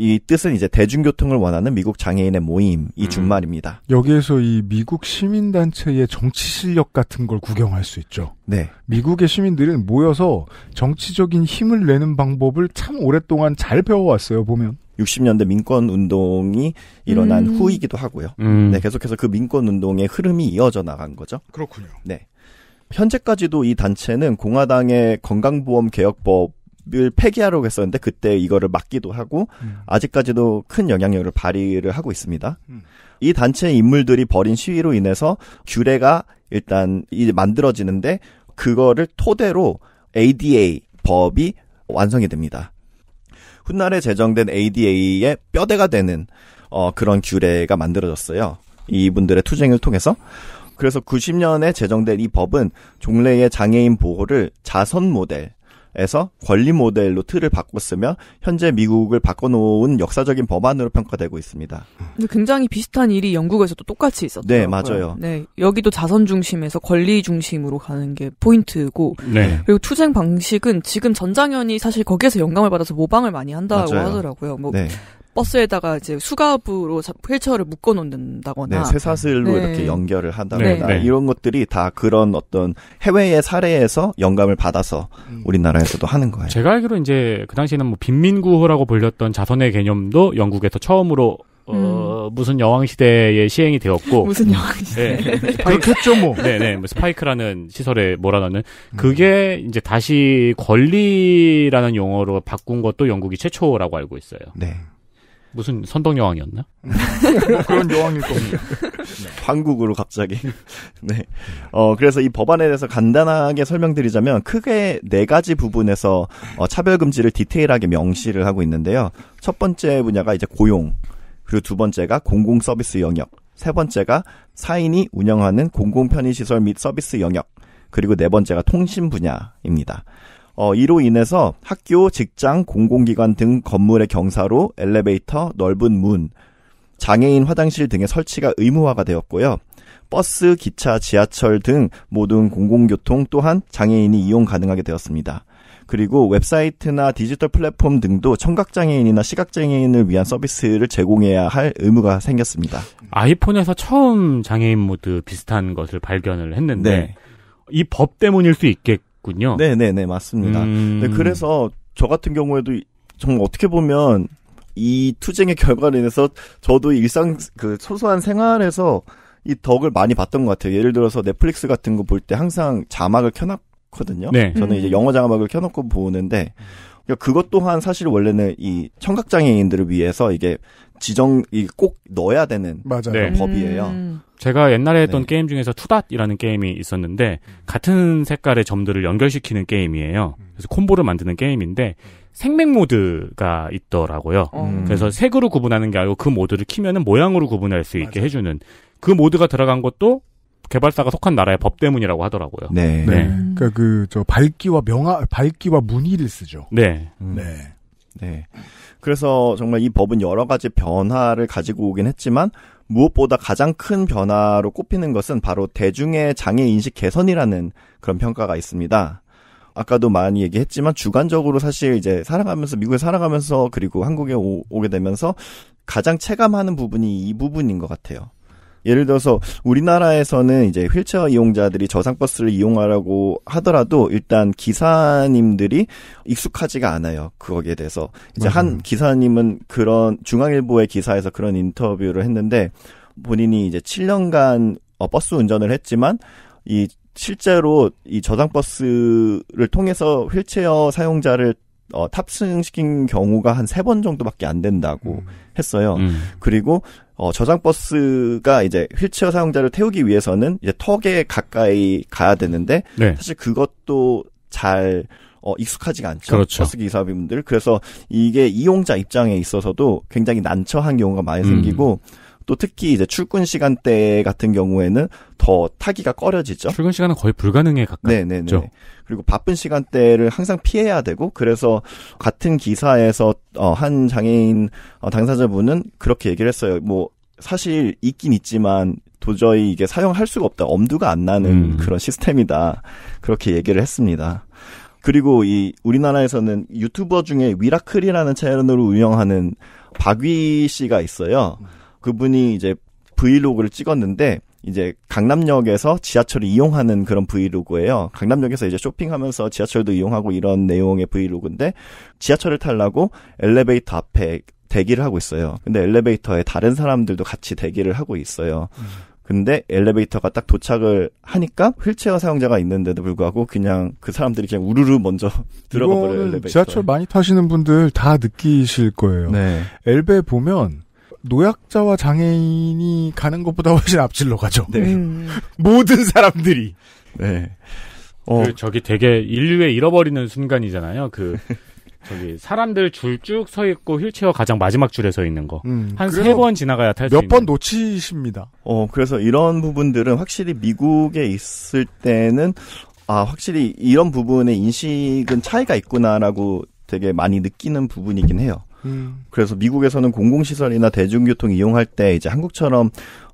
이 뜻은 이제 대중교통을 원하는 미국 장애인의 모임 이 음. 준말입니다. 여기에서 이 미국 시민 단체의 정치 실력 같은 걸 구경할 수 있죠. 네. 미국의 시민들은 모여서 정치적인 힘을 내는 방법을 참 오랫동안 잘 배워왔어요. 보면. 60년대 민권 운동이 일어난 음. 후이기도 하고요. 음. 네, 계속해서 그 민권 운동의 흐름이 이어져 나간 거죠. 그렇군요. 네. 현재까지도 이 단체는 공화당의 건강보험 개혁법 집을 폐기하려고 했었는데 그때 이거를 막기도 하고 음. 아직까지도 큰 영향력을 발휘를 하고 있습니다. 음. 이 단체의 인물들이 벌인 시위로 인해서 규례가 일단 이제 만들어지는데 그거를 토대로 ADA 법이 완성이 됩니다. 훗날에 제정된 ADA의 뼈대가 되는 어, 그런 규례가 만들어졌어요. 이분들의 투쟁을 통해서. 그래서 90년에 제정된 이 법은 종래의 장애인 보호를 자선 모델, 에서 권리 모델로 틀을 바꿨으며 현재 미국을 바꿔놓은 역사적인 법안으로 평가되고 있습니다. 굉장히 비슷한 일이 영국에서도 똑같이 있었죠. 네, 맞아요. 네, 여기도 자선 중심에서 권리 중심으로 가는 게 포인트고 네. 그리고 투쟁 방식은 지금 전장현이 사실 거기에서 영감을 받아서 모방을 많이 한다고 맞아요. 하더라고요. 뭐 네. 버스에다가 이제 수갑으로 휠체어를 묶어 놓는다거나 네, 쇠사슬로 네. 이렇게 연결을 한다거나 네, 네. 이런 것들이 다 그런 어떤 해외의 사례에서 영감을 받아서 음. 우리나라에서도 하는 거예요. 제가 알기로 이제 그 당시에는 뭐 빈민구호라고 불렸던 자선의 개념도 영국에서 처음으로 어, 음. 무슨 여왕시대에 시행이 되었고. 무슨 여왕시대. 네. 그렇겠죠, 뭐. 네네. 네. 뭐 스파이크라는 시설에 몰아넣는. 음. 그게 이제 다시 권리라는 용어로 바꾼 것도 영국이 최초라고 알고 있어요. 네. 무슨 선덕여왕이었나? 뭐 그런 여왕일 겁니다. 네. 한국으로 갑자기. 네. 어, 그래서 이 법안에 대해서 간단하게 설명드리자면 크게 네 가지 부분에서 어, 차별금지를 디테일하게 명시를 하고 있는데요. 첫 번째 분야가 이제 고용, 그리고 두 번째가 공공서비스 영역, 세 번째가 사인이 운영하는 공공편의시설 및 서비스 영역, 그리고 네 번째가 통신 분야입니다. 어, 이로 인해서 학교, 직장, 공공기관 등 건물의 경사로 엘리베이터, 넓은 문, 장애인 화장실 등의 설치가 의무화가 되었고요. 버스, 기차, 지하철 등 모든 공공교통 또한 장애인이 이용 가능하게 되었습니다. 그리고 웹사이트나 디지털 플랫폼 등도 청각장애인이나 시각장애인을 위한 서비스를 제공해야 할 의무가 생겼습니다. 아이폰에서 처음 장애인 모드 비슷한 것을 발견을 했는데 네. 이법 때문일 수 있겠 고 군요. 네, 네, 네, 맞습니다. 네, 음... 네, 그래서 저 같은 경우에도 정말 어떻게 보면 이 투쟁의 결과로 인해서 저도 일상 그 소소한 생활에서 이 덕을 많이 봤던 것 같아요. 예를 들어서 넷플릭스 같은 거 볼 때 항상 자막을 켜놨거든요. 네. 저는 이제 영어 자막을 켜놓고 보는데 그러니까 그것 또한 사실 원래는 이 청각장애인들을 위해서 이게 지정이 꼭 넣어야 되는 네. 법이에요. 음. 제가 옛날에 했던 네. 게임 중에서 투닷이라는 게임이 있었는데 같은 색깔의 점들을 연결시키는 게임이에요. 그래서 콤보를 만드는 게임인데 생맥 모드가 있더라고요. 어. 음. 그래서 색으로 구분하는 게 아니고 그 모드를 키면은 모양으로 구분할 수 있게 맞아요. 해주는 그 모드가 들어간 것도 개발사가 속한 나라의 법 때문이라고 하더라고요. 네. 네. 네. 음. 그러니까 그저 밝기와 명화 밝기와 무늬를 쓰죠. 네. 음. 네. 네. 그래서 정말 이 법은 여러 가지 변화를 가지고 오긴 했지만 무엇보다 가장 큰 변화로 꼽히는 것은 바로 대중의 장애 인식 개선이라는 그런 평가가 있습니다. 아까도 많이 얘기했지만 주관적으로 사실 이제 살아가면서 미국에 살아가면서 그리고 한국에 오, 게 되면서 가장 체감하는 부분이 이 부분인 것 같아요. 예를 들어서 우리나라에서는 이제 휠체어 이용자들이 저상버스를 이용하라고 하더라도 일단 기사님들이 익숙하지가 않아요. 그거에 대해서. 이제 한 음. 기사님은 그런 중앙일보의 기사에서 그런 인터뷰를 했는데 본인이 이제 7년간 어, 버스 운전을 했지만 이 실제로 이 저장버스를 통해서 휠체어 사용자를 어, 탑승시킨 경우가 한 세 번 정도밖에 안 된다고 음. 했어요. 음. 그리고 어, 저장 버스가 이제 휠체어 사용자를 태우기 위해서는 이제 턱에 가까이 가야 되는데 네. 사실 그것도 잘 어, 익숙하지가 않죠. 그렇죠. 버스 기사분들. 그래서 이게 이용자 입장에 있어서도 굉장히 난처한 경우가 많이 음. 생기고 또 특히 이제 출근 시간대 같은 경우에는 더 타기가 꺼려지죠. 출근 시간은 거의 불가능에 가깝죠. 네네네. 그리고 바쁜 시간대를 항상 피해야 되고 그래서 같은 기사에서 어, 한 장애인 어, 당사자분은 그렇게 얘기를 했어요. 뭐 사실 있긴 있지만 도저히 이게 사용할 수가 없다. 엄두가 안 나는 음. 그런 시스템이다. 그렇게 얘기를 했습니다. 그리고 이 우리나라에서는 유튜버 중에 위라클이라는 채널을 운영하는 박위 씨가 있어요. 그분이 이제 브이로그를 찍었는데 이제 강남역에서 지하철을 이용하는 그런 브이로그예요. 강남역에서 이제 쇼핑하면서 지하철도 이용하고 이런 내용의 브이로그인데 지하철을 타려고 엘리베이터 앞에 대기를 하고 있어요. 근데 엘리베이터에 다른 사람들도 같이 대기를 하고 있어요. 근데 엘리베이터가 딱 도착을 하니까 휠체어 사용자가 있는데도 불구하고 그냥 그 사람들이 그냥 우르르 먼저 들어가 버려요. 지하철 많이 타시는 분들 다 느끼실 거예요. 네. 엘베 보면 노약자와 장애인이 가는 것보다 훨씬 앞질러 가죠. 네. 음. 모든 사람들이. 네. 어. 그 저기 되게 인류에 잃어버리는 순간이잖아요. 그 저기 사람들 줄 쭉 서 있고 휠체어 가장 마지막 줄에 서 있는 거. 음, 한세 번 지나가야 탈 수 있는. 몇 번 놓치십니다. 어, 그래서 이런 부분들은 확실히 미국에 있을 때는 아, 확실히 이런 부분의 인식은 차이가 있구나라고 되게 많이 느끼는 부분이긴 해요. 음. 그래서 미국에서는 공공시설이나 대중교통 이용할 때 이제 한국처럼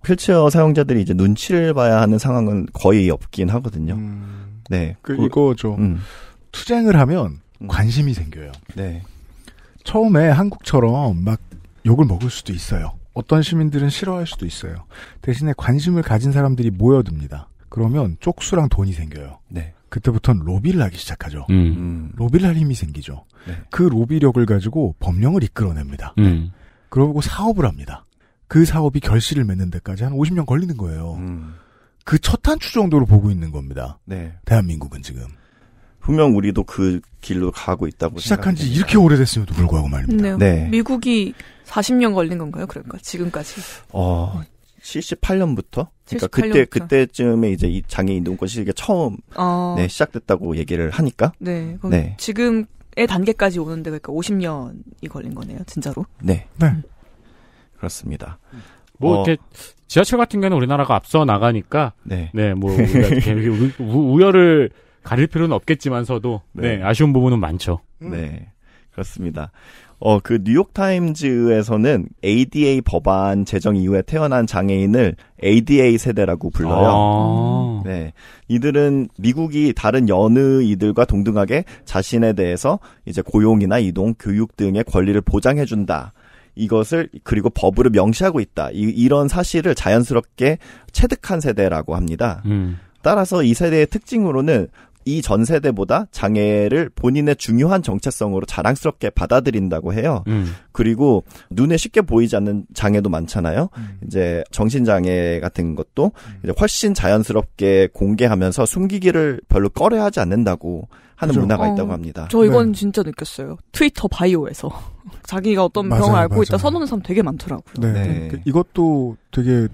휠체어 사용자들이 이제 눈치를 봐야 하는 상황은 거의 없긴 하거든요. 음. 네. 그, 리고죠 그 음. 투쟁을 하면 음. 관심이 생겨요. 네. 처음에 한국처럼 막 욕을 먹을 수도 있어요. 어떤 시민들은 싫어할 수도 있어요. 대신에 관심을 가진 사람들이 모여듭니다. 그러면 쪽수랑 돈이 생겨요. 네. 그때부터는 로비를 하기 시작하죠. 음. 음. 로비를 할 힘이 생기죠. 네. 그 로비력을 가지고 법령을 이끌어냅니다. 음. 그러고 사업을 합니다. 그 사업이 결실을 맺는 데까지 한 50년 걸리는 거예요. 음. 그첫 한 추 정도로 보고 있는 겁니다. 네. 대한민국은 지금. 분명 우리도 그 길로 가고 있다고 시작한 지 이렇게 오래됐음에도 불구하고 말입니다. 네. 네. 미국이 40년 걸린 건가요? 그러니까 지금까지. 어, 78년부터 그러니까 그때 그때쯤에 이제 이 장애 인동권 시위가 처음 어. 네, 시작됐다고 얘기를 하니까 네, 네. 지금의 단계까지 오는데 그러니까 50년이 걸린 거네요, 진짜로. 네. 네. 음. 그렇습니다. 뭐 어. 이렇게 지하철 같은 경우는 우리나라가 앞서 나가니까 네, 네, 뭐 우, 열을 가릴 필요는 없겠지만서도 네. 네 아쉬운 부분은 많죠. 음. 네. 그렇습니다. 어, 그 뉴욕타임즈에서는 ADA 법안 제정 이후에 태어난 장애인을 ADA 세대라고 불러요. 아~ 네. 이들은 미국이 다른 여느 이들과 동등하게 자신에 대해서 이제 고용이나 이동, 교육 등의 권리를 보장해준다. 이것을 그리고 법으로 명시하고 있다. 이, 런 사실을 자연스럽게 체득한 세대라고 합니다. 음. 따라서 이 세대의 특징으로는 이전 세대보다 장애를 본인의 중요한 정체성으로 자랑스럽게 받아들인다고 해요. 음. 그리고 눈에 쉽게 보이지 않는 장애도 많잖아요. 음. 이제 정신장애 같은 것도 음. 이제 훨씬 자연스럽게 공개하면서 숨기기를 별로 꺼려하지 않는다고 하는 그렇죠. 문화가 어, 있다고 합니다. 저 이건 네. 진짜 느꼈어요. 트위터 바이오에서 자기가 어떤 맞아요, 병을 앓고 맞아요. 있다 선호하는 사람 되게 많더라고요. 네. 네. 그 이것도 되게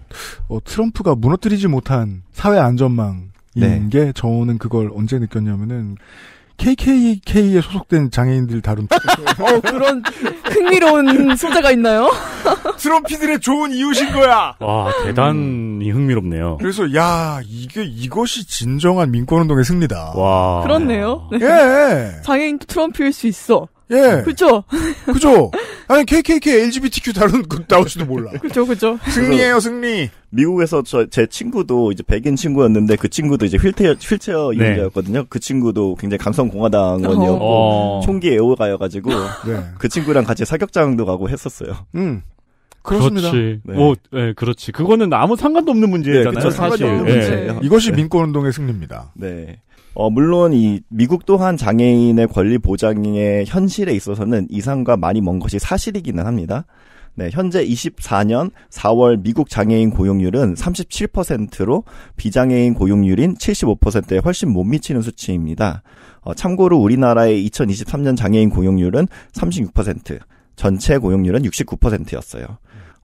어, 트럼프가 무너뜨리지 못한 사회 안전망 네. 게 저는 그걸 언제 느꼈냐면은 KKK에 소속된 장애인들 다룬. 어, 그런 흥미로운 소재가 있나요? 트럼피들의 좋은 이웃인 거야! 와, 대단히 음. 흥미롭네요. 그래서, 야, 이게, 이것이 진정한 민권운동의 승리다. 와. 그렇네요. 네. 예! 장애인도 트럼피일 수 있어. 예. 그죠? 그죠? 아니, KKK, LGBTQ 다른 그 나올지도 몰라. 그죠, 그죠. 승리예요 승리. 미국에서 저, 제 친구도 이제 백인 친구였는데 그 친구도 이제 휠체어, 휠체어 네. 이용자였거든요. 그 친구도 굉장히 감성공화당원이었고, 어, 어. 총기 애호가여가지고, 네. 그 친구랑 같이 사격장도 가고 했었어요. 음. 그렇습니다. 그렇지. 네. 뭐, 네, 그렇지. 그거는 아무 상관도 없는 문제잖아요. 네, 그쵸, 사실. 없는 예. 문제예요. 이것이 네. 민권 운동의 승리입니다. 네. 어, 물론 이 미국 또한 장애인의 권리 보장의 현실에 있어서는 이상과 많이 먼 것이 사실이기는 합니다. 네, 현재 24년 4월 미국 장애인 고용률은 37%로 비장애인 고용률인 75%에 훨씬 못 미치는 수치입니다. 어, 참고로 우리나라의 2023년 장애인 고용률은 36%, 전체 고용률은 69%였어요.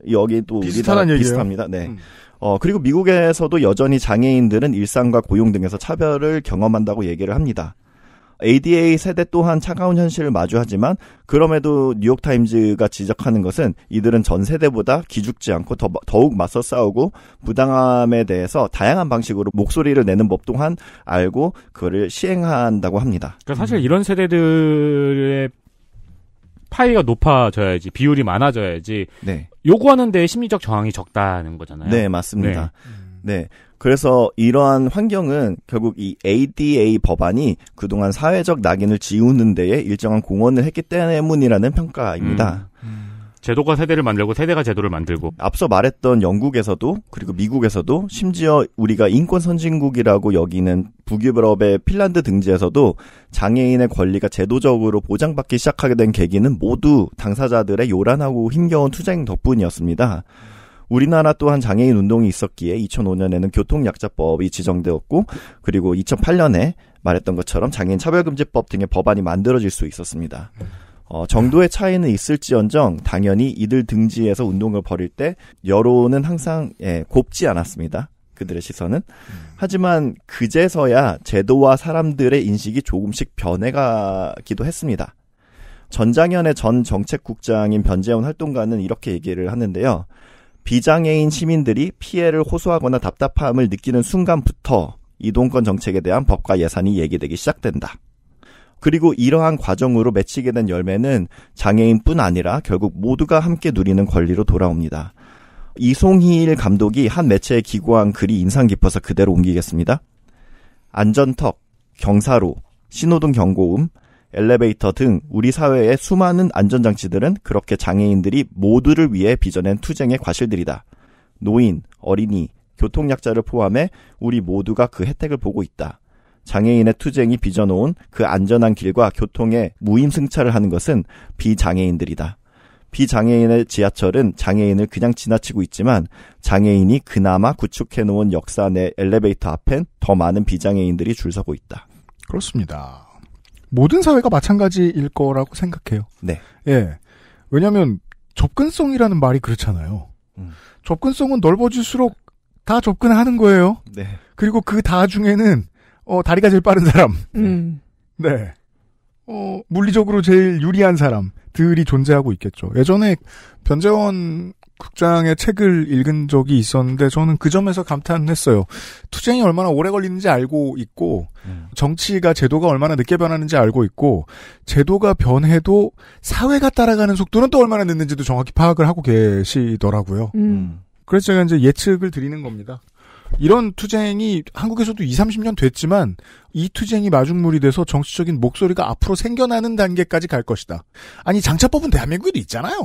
여기도 비슷한 얘기예요. 비슷합니다. 네. 음. 어, 그리고 미국에서도 여전히 장애인들은 일상과 고용 등에서 차별을 경험한다고 얘기를 합니다. ADA 세대 또한 차가운 현실을 마주하지만 그럼에도 뉴욕타임즈가 지적하는 것은 이들은 전 세대보다 기죽지 않고 더, 더욱 맞서 싸우고 부당함에 대해서 다양한 방식으로 목소리를 내는 법 또한 알고 그를 시행한다고 합니다. 그러니까 사실 이런 세대들의 파이가 높아져야지 비율이 많아져야지 네. 요구하는 데 심리적 저항이 적다는 거잖아요. 네, 맞습니다. 네. 네. 네. 그래서 이러한 환경은 결국 이 ADA 법안이 그동안 사회적 낙인을 지우는 데에 일정한 공헌을 했기 때문이라는 평가입니다. 음. 제도가 세대를 만들고 세대가 제도를 만들고 앞서 말했던 영국에서도 그리고 미국에서도 심지어 우리가 인권 선진국이라고 여기는 북유럽의 핀란드 등지에서도 장애인의 권리가 제도적으로 보장받기 시작하게 된 계기는 모두 당사자들의 요란하고 힘겨운 투쟁 덕분이었습니다. 우리나라 또한 장애인 운동이 있었기에 2005년에는 교통약자법이 지정되었고 그리고 2008년에 말했던 것처럼 장애인 차별금지법 등의 법안이 만들어질 수 있었습니다. 어, 정도의 차이는 있을지언정 당연히 이들 등지에서 운동을 벌일 때 여론은 항상 예, 곱지 않았습니다. 그들의 시선은. 하지만 그제서야 제도와 사람들의 인식이 조금씩 변해가기도 했습니다. 전장현의 전 정책국장인 변재원 활동가는 이렇게 얘기를 하는데요. 비장애인 시민들이 피해를 호소하거나 답답함을 느끼는 순간부터 이동권 정책에 대한 법과 예산이 얘기되기 시작된다. 그리고 이러한 과정으로 맺히게 된 열매는 장애인뿐 아니라 결국 모두가 함께 누리는 권리로 돌아옵니다. 이송희일 감독이 한 매체에 기고한 글이 인상 깊어서 그대로 옮기겠습니다. 안전턱, 경사로, 신호등 경고음, 엘리베이터 등 우리 사회의 수많은 안전장치들은 그렇게 장애인들이 모두를 위해 빚어낸 투쟁의 과실들이다. 노인, 어린이, 교통약자를 포함해 우리 모두가 그 혜택을 보고 있다. 장애인의 투쟁이 빚어놓은 그 안전한 길과 교통에 무임승차를 하는 것은 비장애인들이다. 비장애인의 지하철은 장애인을 그냥 지나치고 있지만 장애인이 그나마 구축해놓은 역사 내 엘리베이터 앞엔 더 많은 비장애인들이 줄 서고 있다. 그렇습니다. 모든 사회가 마찬가지일 거라고 생각해요. 네. 예. 왜냐면 접근성이라는 말이 그렇잖아요. 음. 접근성은 넓어질수록 다 접근하는 거예요. 네. 그리고 그 다 중에는 어, 다리가 제일 빠른 사람. 음. 네. 어, 물리적으로 제일 유리한 사람들이 존재하고 있겠죠. 예전에 변재원 국장의 책을 읽은 적이 있었는데 저는 그 점에서 감탄했어요. 투쟁이 얼마나 오래 걸리는지 알고 있고 음. 정치가 제도가 얼마나 늦게 변하는지 알고 있고 제도가 변해도 사회가 따라가는 속도는 또 얼마나 늦는지도 정확히 파악을 하고 계시더라고요. 음. 음. 그래서 제가 이제 예측을 드리는 겁니다. 이런 투쟁이 한국에서도 20, 30년 됐지만 이 투쟁이 마중물이 돼서 정치적인 목소리가 앞으로 생겨나는 단계까지 갈 것이다. 아니 장차법은 대한민국에도 있잖아요.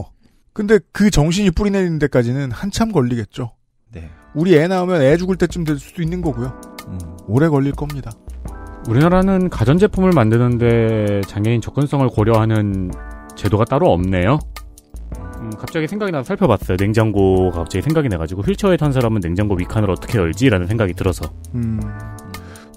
근데 그 정신이 뿌리내리는 데까지는 한참 걸리겠죠. 네. 우리 애나오면애 죽을 때쯤 될 수도 있는 거고요. 음. 오래 걸릴 겁니다. 우리나라는 가전제품을 만드는데 장애인 접근성을 고려하는 제도가 따로 없네요. 갑자기 생각이 나서 살펴봤어요. 냉장고가 갑자기 생각이 나가지고 휠체어에 탄 사람은 냉장고 위칸을 어떻게 열지라는 생각이 들어서. 음.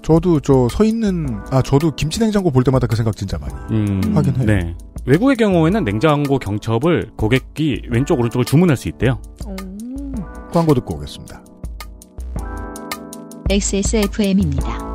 저도 저 서 있는 아 저도 김치 냉장고 볼 때마다 그 생각 진짜 많이 음, 하긴 해요. 네. 외국의 경우에는 냉장고 경첩을 고객이 왼쪽 오른쪽을 주문할 수 있대요. 음. 광고 듣고 오겠습니다. XSFM입니다.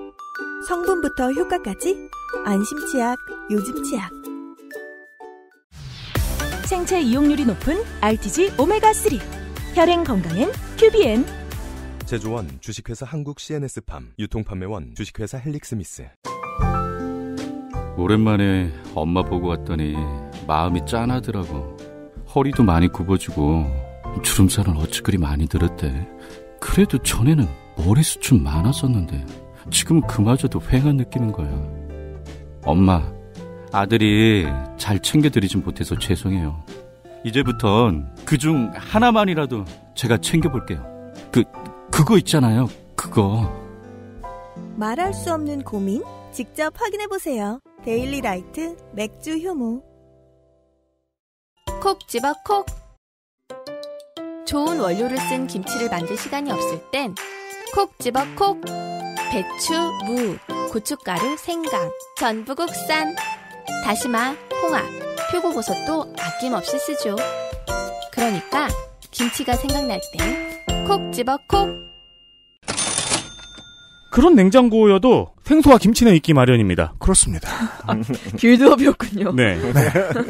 성분부터 효과까지 안심치약, 요즘치약. 생체 이용률이 높은 RTG 오메가3. 혈행 건강엔 큐비엔. 제조원 주식회사 한국 CNS팜 유통판매원 주식회사 헬릭스미스. 오랜만에 엄마 보고 왔더니 마음이 짠하더라고. 허리도 많이 굽어지고 주름살은 어찌 그리 많이 들었대. 그래도 전에는 머리숱은 많았었는데. 지금 은 그마저도 휑한 느낌인 거야. 엄마, 아들이 잘 챙겨드리지 못해서 죄송해요. 이제부턴 그 중 하나만이라도 제가 챙겨볼게요. 그, 그거 있잖아요. 그거. 말할 수 없는 고민? 직접 확인해보세요. 데일리 라이트 맥주 효모. 콕 집어 콕. 좋은 원료를 쓴 김치를 만들 시간이 없을 땐 콕 집어 콕. 배추, 무, 고춧가루, 생강, 전부 국산, 다시마, 홍합, 표고버섯도 아낌없이 쓰죠. 그러니까 김치가 생각날 땐콕 집어 콕! 그런 냉장고여도 생소와 김치는 있기 마련입니다. 그렇습니다. 아, 빌드업이었군요. 네.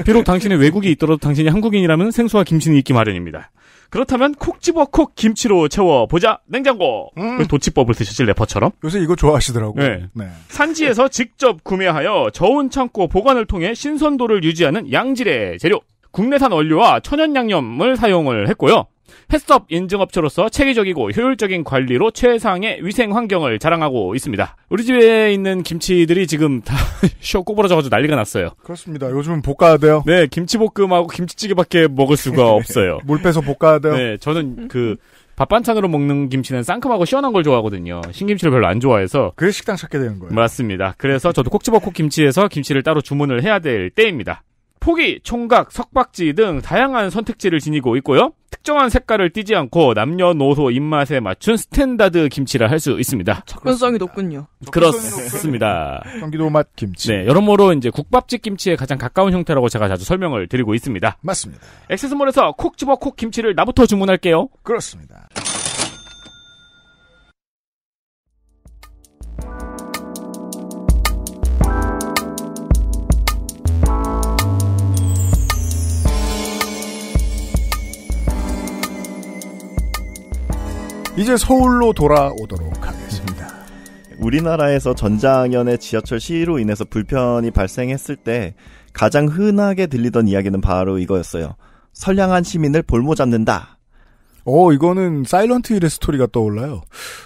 비록 당신의 외국이 있더라도 당신이 한국인이라면 생소와 김치는 있기 마련입니다. 그렇다면 콕 집어 콕 김치로 채워보자 냉장고. 음. 그 도치법을 드셨지 래퍼처럼. 요새 이거 좋아하시더라고요. 네. 네. 산지에서 직접 구매하여 저온 창고 보관을 통해 신선도를 유지하는 양질의 재료. 국내산 원료와 천연 양념을 사용을 했고요. 햇섭 인증업체로서 체계적이고 효율적인 관리로 최상의 위생 환경을 자랑하고 있습니다. 우리 집에 있는 김치들이 지금 다 쇼 꼬부러져가지고 난리가 났어요. 그렇습니다. 요즘 은 볶아야 돼요. 네, 김치볶음하고 김치찌개밖에 먹을 수가 없어요. 물 빼서 볶아야 돼요. 네, 저는 그 밥 반찬으로 먹는 김치는 상큼하고 시원한 걸 좋아하거든요. 신김치를 별로 안 좋아해서. 그래서 식당 찾게 되는 거예요. 맞습니다. 그래서 저도 콕치버콕 김치에서 김치를 따로 주문을 해야 될 때입니다. 포기, 총각, 석박지 등 다양한 선택지를 지니고 있고요. 특정한 색깔을 띄지 않고 남녀노소 입맛에 맞춘 스탠다드 김치라 할 수 있습니다. 접근성이 높군요. 그렇습니다. 경기도 맛 김치. 네, 여러모로 이제 국밥집 김치에 가장 가까운 형태라고 제가 자주 설명을 드리고 있습니다. 맞습니다. 액세스몰에서 콕 집어 콕 김치를 나부터 주문할게요. 그렇습니다. 이제 서울로 돌아오도록 하겠습니다. 우리나라에서 전장현의 지하철 시위로 인해서 불편이 발생했을 때 가장 흔하게 들리던 이야기는 바로 이거였어요. 선량한 시민을 볼모 잡는다. 어, 이거는 사일런트 힐의 스토리가 떠올라요.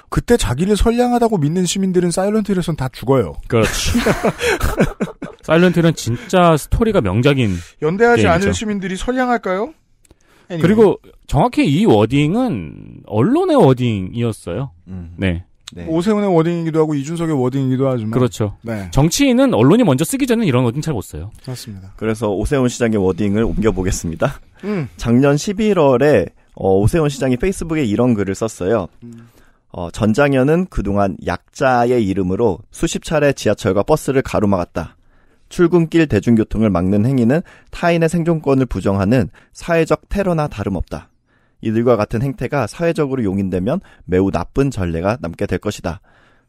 그때 자기를 선량하다고 믿는 시민들은 사일런트 힐에선 다 죽어요. 그렇죠. 사일런트 힐은 진짜 스토리가 명작인. 연대하지 않은 시민들이 선량할까요? Anyway. 그리고 정확히 이 워딩은 언론의 워딩이었어요. 음. 네. 네. 오세훈의 워딩이기도 하고 이준석의 워딩이기도 하지만 그렇죠. 네. 정치인은 언론이 먼저 쓰기 전에 이런 워딩 잘 못 써요. 그습니다 그래서 오세훈 시장의 워딩을 옮겨 보겠습니다. 음. 작년 11월에 어, 오세훈 시장이 페이스북에 이런 글을 썼어요. 어, 전장현은 그동안 약자의 이름으로 수십 차례 지하철과 버스를 가로막았다. 출근길 대중교통을 막는 행위는 타인의 생존권을 부정하는 사회적 테러나 다름없다. 이들과 같은 행태가 사회적으로 용인되면 매우 나쁜 전례가 남게 될 것이다.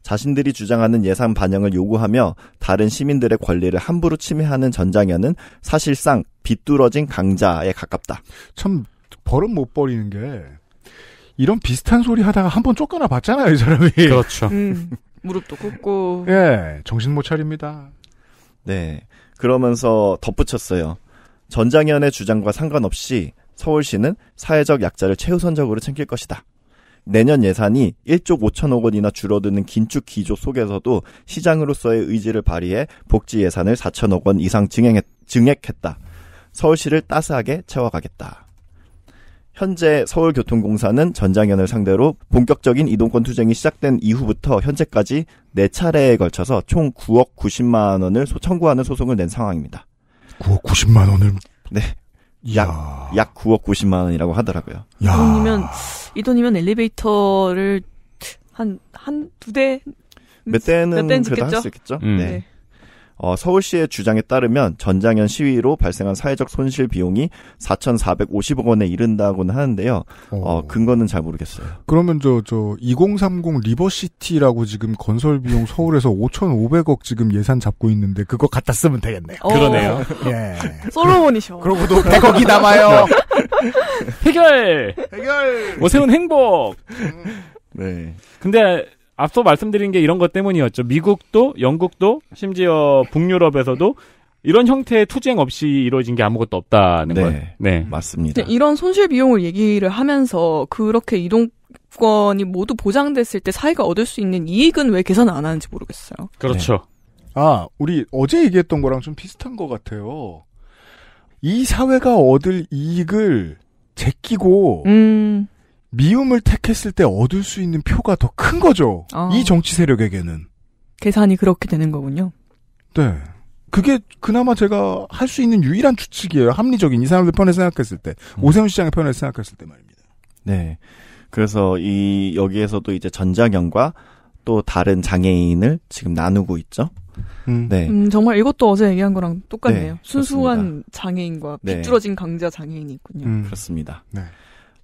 자신들이 주장하는 예산 반영을 요구하며 다른 시민들의 권리를 함부로 침해하는 전장현은 사실상 비뚤어진 강자에 가깝다. 참 버릇 못 버리는 게 이런 비슷한 소리 하다가 한 번 쫓겨나 봤잖아요, 이 사람이. 그렇죠. 음, 무릎도 꿇고. 예, 정신 못 차립니다. 네. 그러면서 덧붙였어요. 전장현의 주장과 상관없이 서울시는 사회적 약자를 최우선적으로 챙길 것이다. 내년 예산이 1조 5천억 원이나 줄어드는 긴축 기조 속에서도 시장으로서의 의지를 발휘해 복지 예산을 4천억 원 이상 증액했, 증액했다. 서울시를 따스하게 채워가겠다. 현재 서울교통공사는 전장현을 상대로 본격적인 이동권 투쟁이 시작된 이후부터 현재까지 4차례에 걸쳐서 총 9억 90만 원을 소, 청구하는 소송을 낸 상황입니다. 9억 90만 원을 네. 약, 약 9억 90만 원이라고 하더라고요. 야. 이 돈이면, 이 돈이면 엘리베이터를 한, 한, 두 대? 몇 대는 몇 대는 그래도 할수 있겠죠? 음. 네. 네. 어, 서울시의 주장에 따르면 전장현 시위로 발생한 사회적 손실 비용이 4,450억 원에 이른다고는 하는데요. 어, 어, 근거는 잘 모르겠어요. 그러면 저, 저, 2030 리버시티라고 지금 건설 비용 서울에서 5,500억 지금 예산 잡고 있는데 그거 갖다 쓰면 되겠네요. 어. 그러네요. 예. 솔로몬이셔. 그러고도 100억이 남아요. 네. 해결! 해결! 뭐 새로운 행복! 음. 네. 근데 앞서 말씀드린 게 이런 것 때문이었죠. 미국도 영국도 심지어 북유럽에서도 이런 형태의 투쟁 없이 이루어진 게 아무것도 없다는 거예요. 네, 네, 맞습니다. 이런 손실 비용을 얘기를 하면서 그렇게 이동 권이 모두 보장됐을 때 사이가 얻을 수 있는 이익은 왜 계산 안 하는지 모르겠어요. 그렇죠. 네. 아, 우리 어제 얘기했던 거랑 좀 비슷한 것 같아요. 이 사회가 얻을 이익을 제끼고 음. 미움을 택했을 때 얻을 수 있는 표가 더 큰 거죠. 아. 이 정치 세력에게는. 계산이 그렇게 되는 거군요. 네. 그게 그나마 제가 할 수 있는 유일한 추측이에요. 합리적인 이 사람들 편을 생각했을 때 음. 오세훈 시장의 편을 생각했을 때 말입니다. 네. 그래서 이 여기에서도 이제 전자경과 또 다른 장애인을 지금 나누고 있죠. 음. 네. 음, 정말 이것도 어제 얘기한 거랑 똑같네요. 네, 순수한 그렇습니다. 장애인과 네. 비뚤어진 네. 강자 장애인이 있군요. 음. 그렇습니다. 네.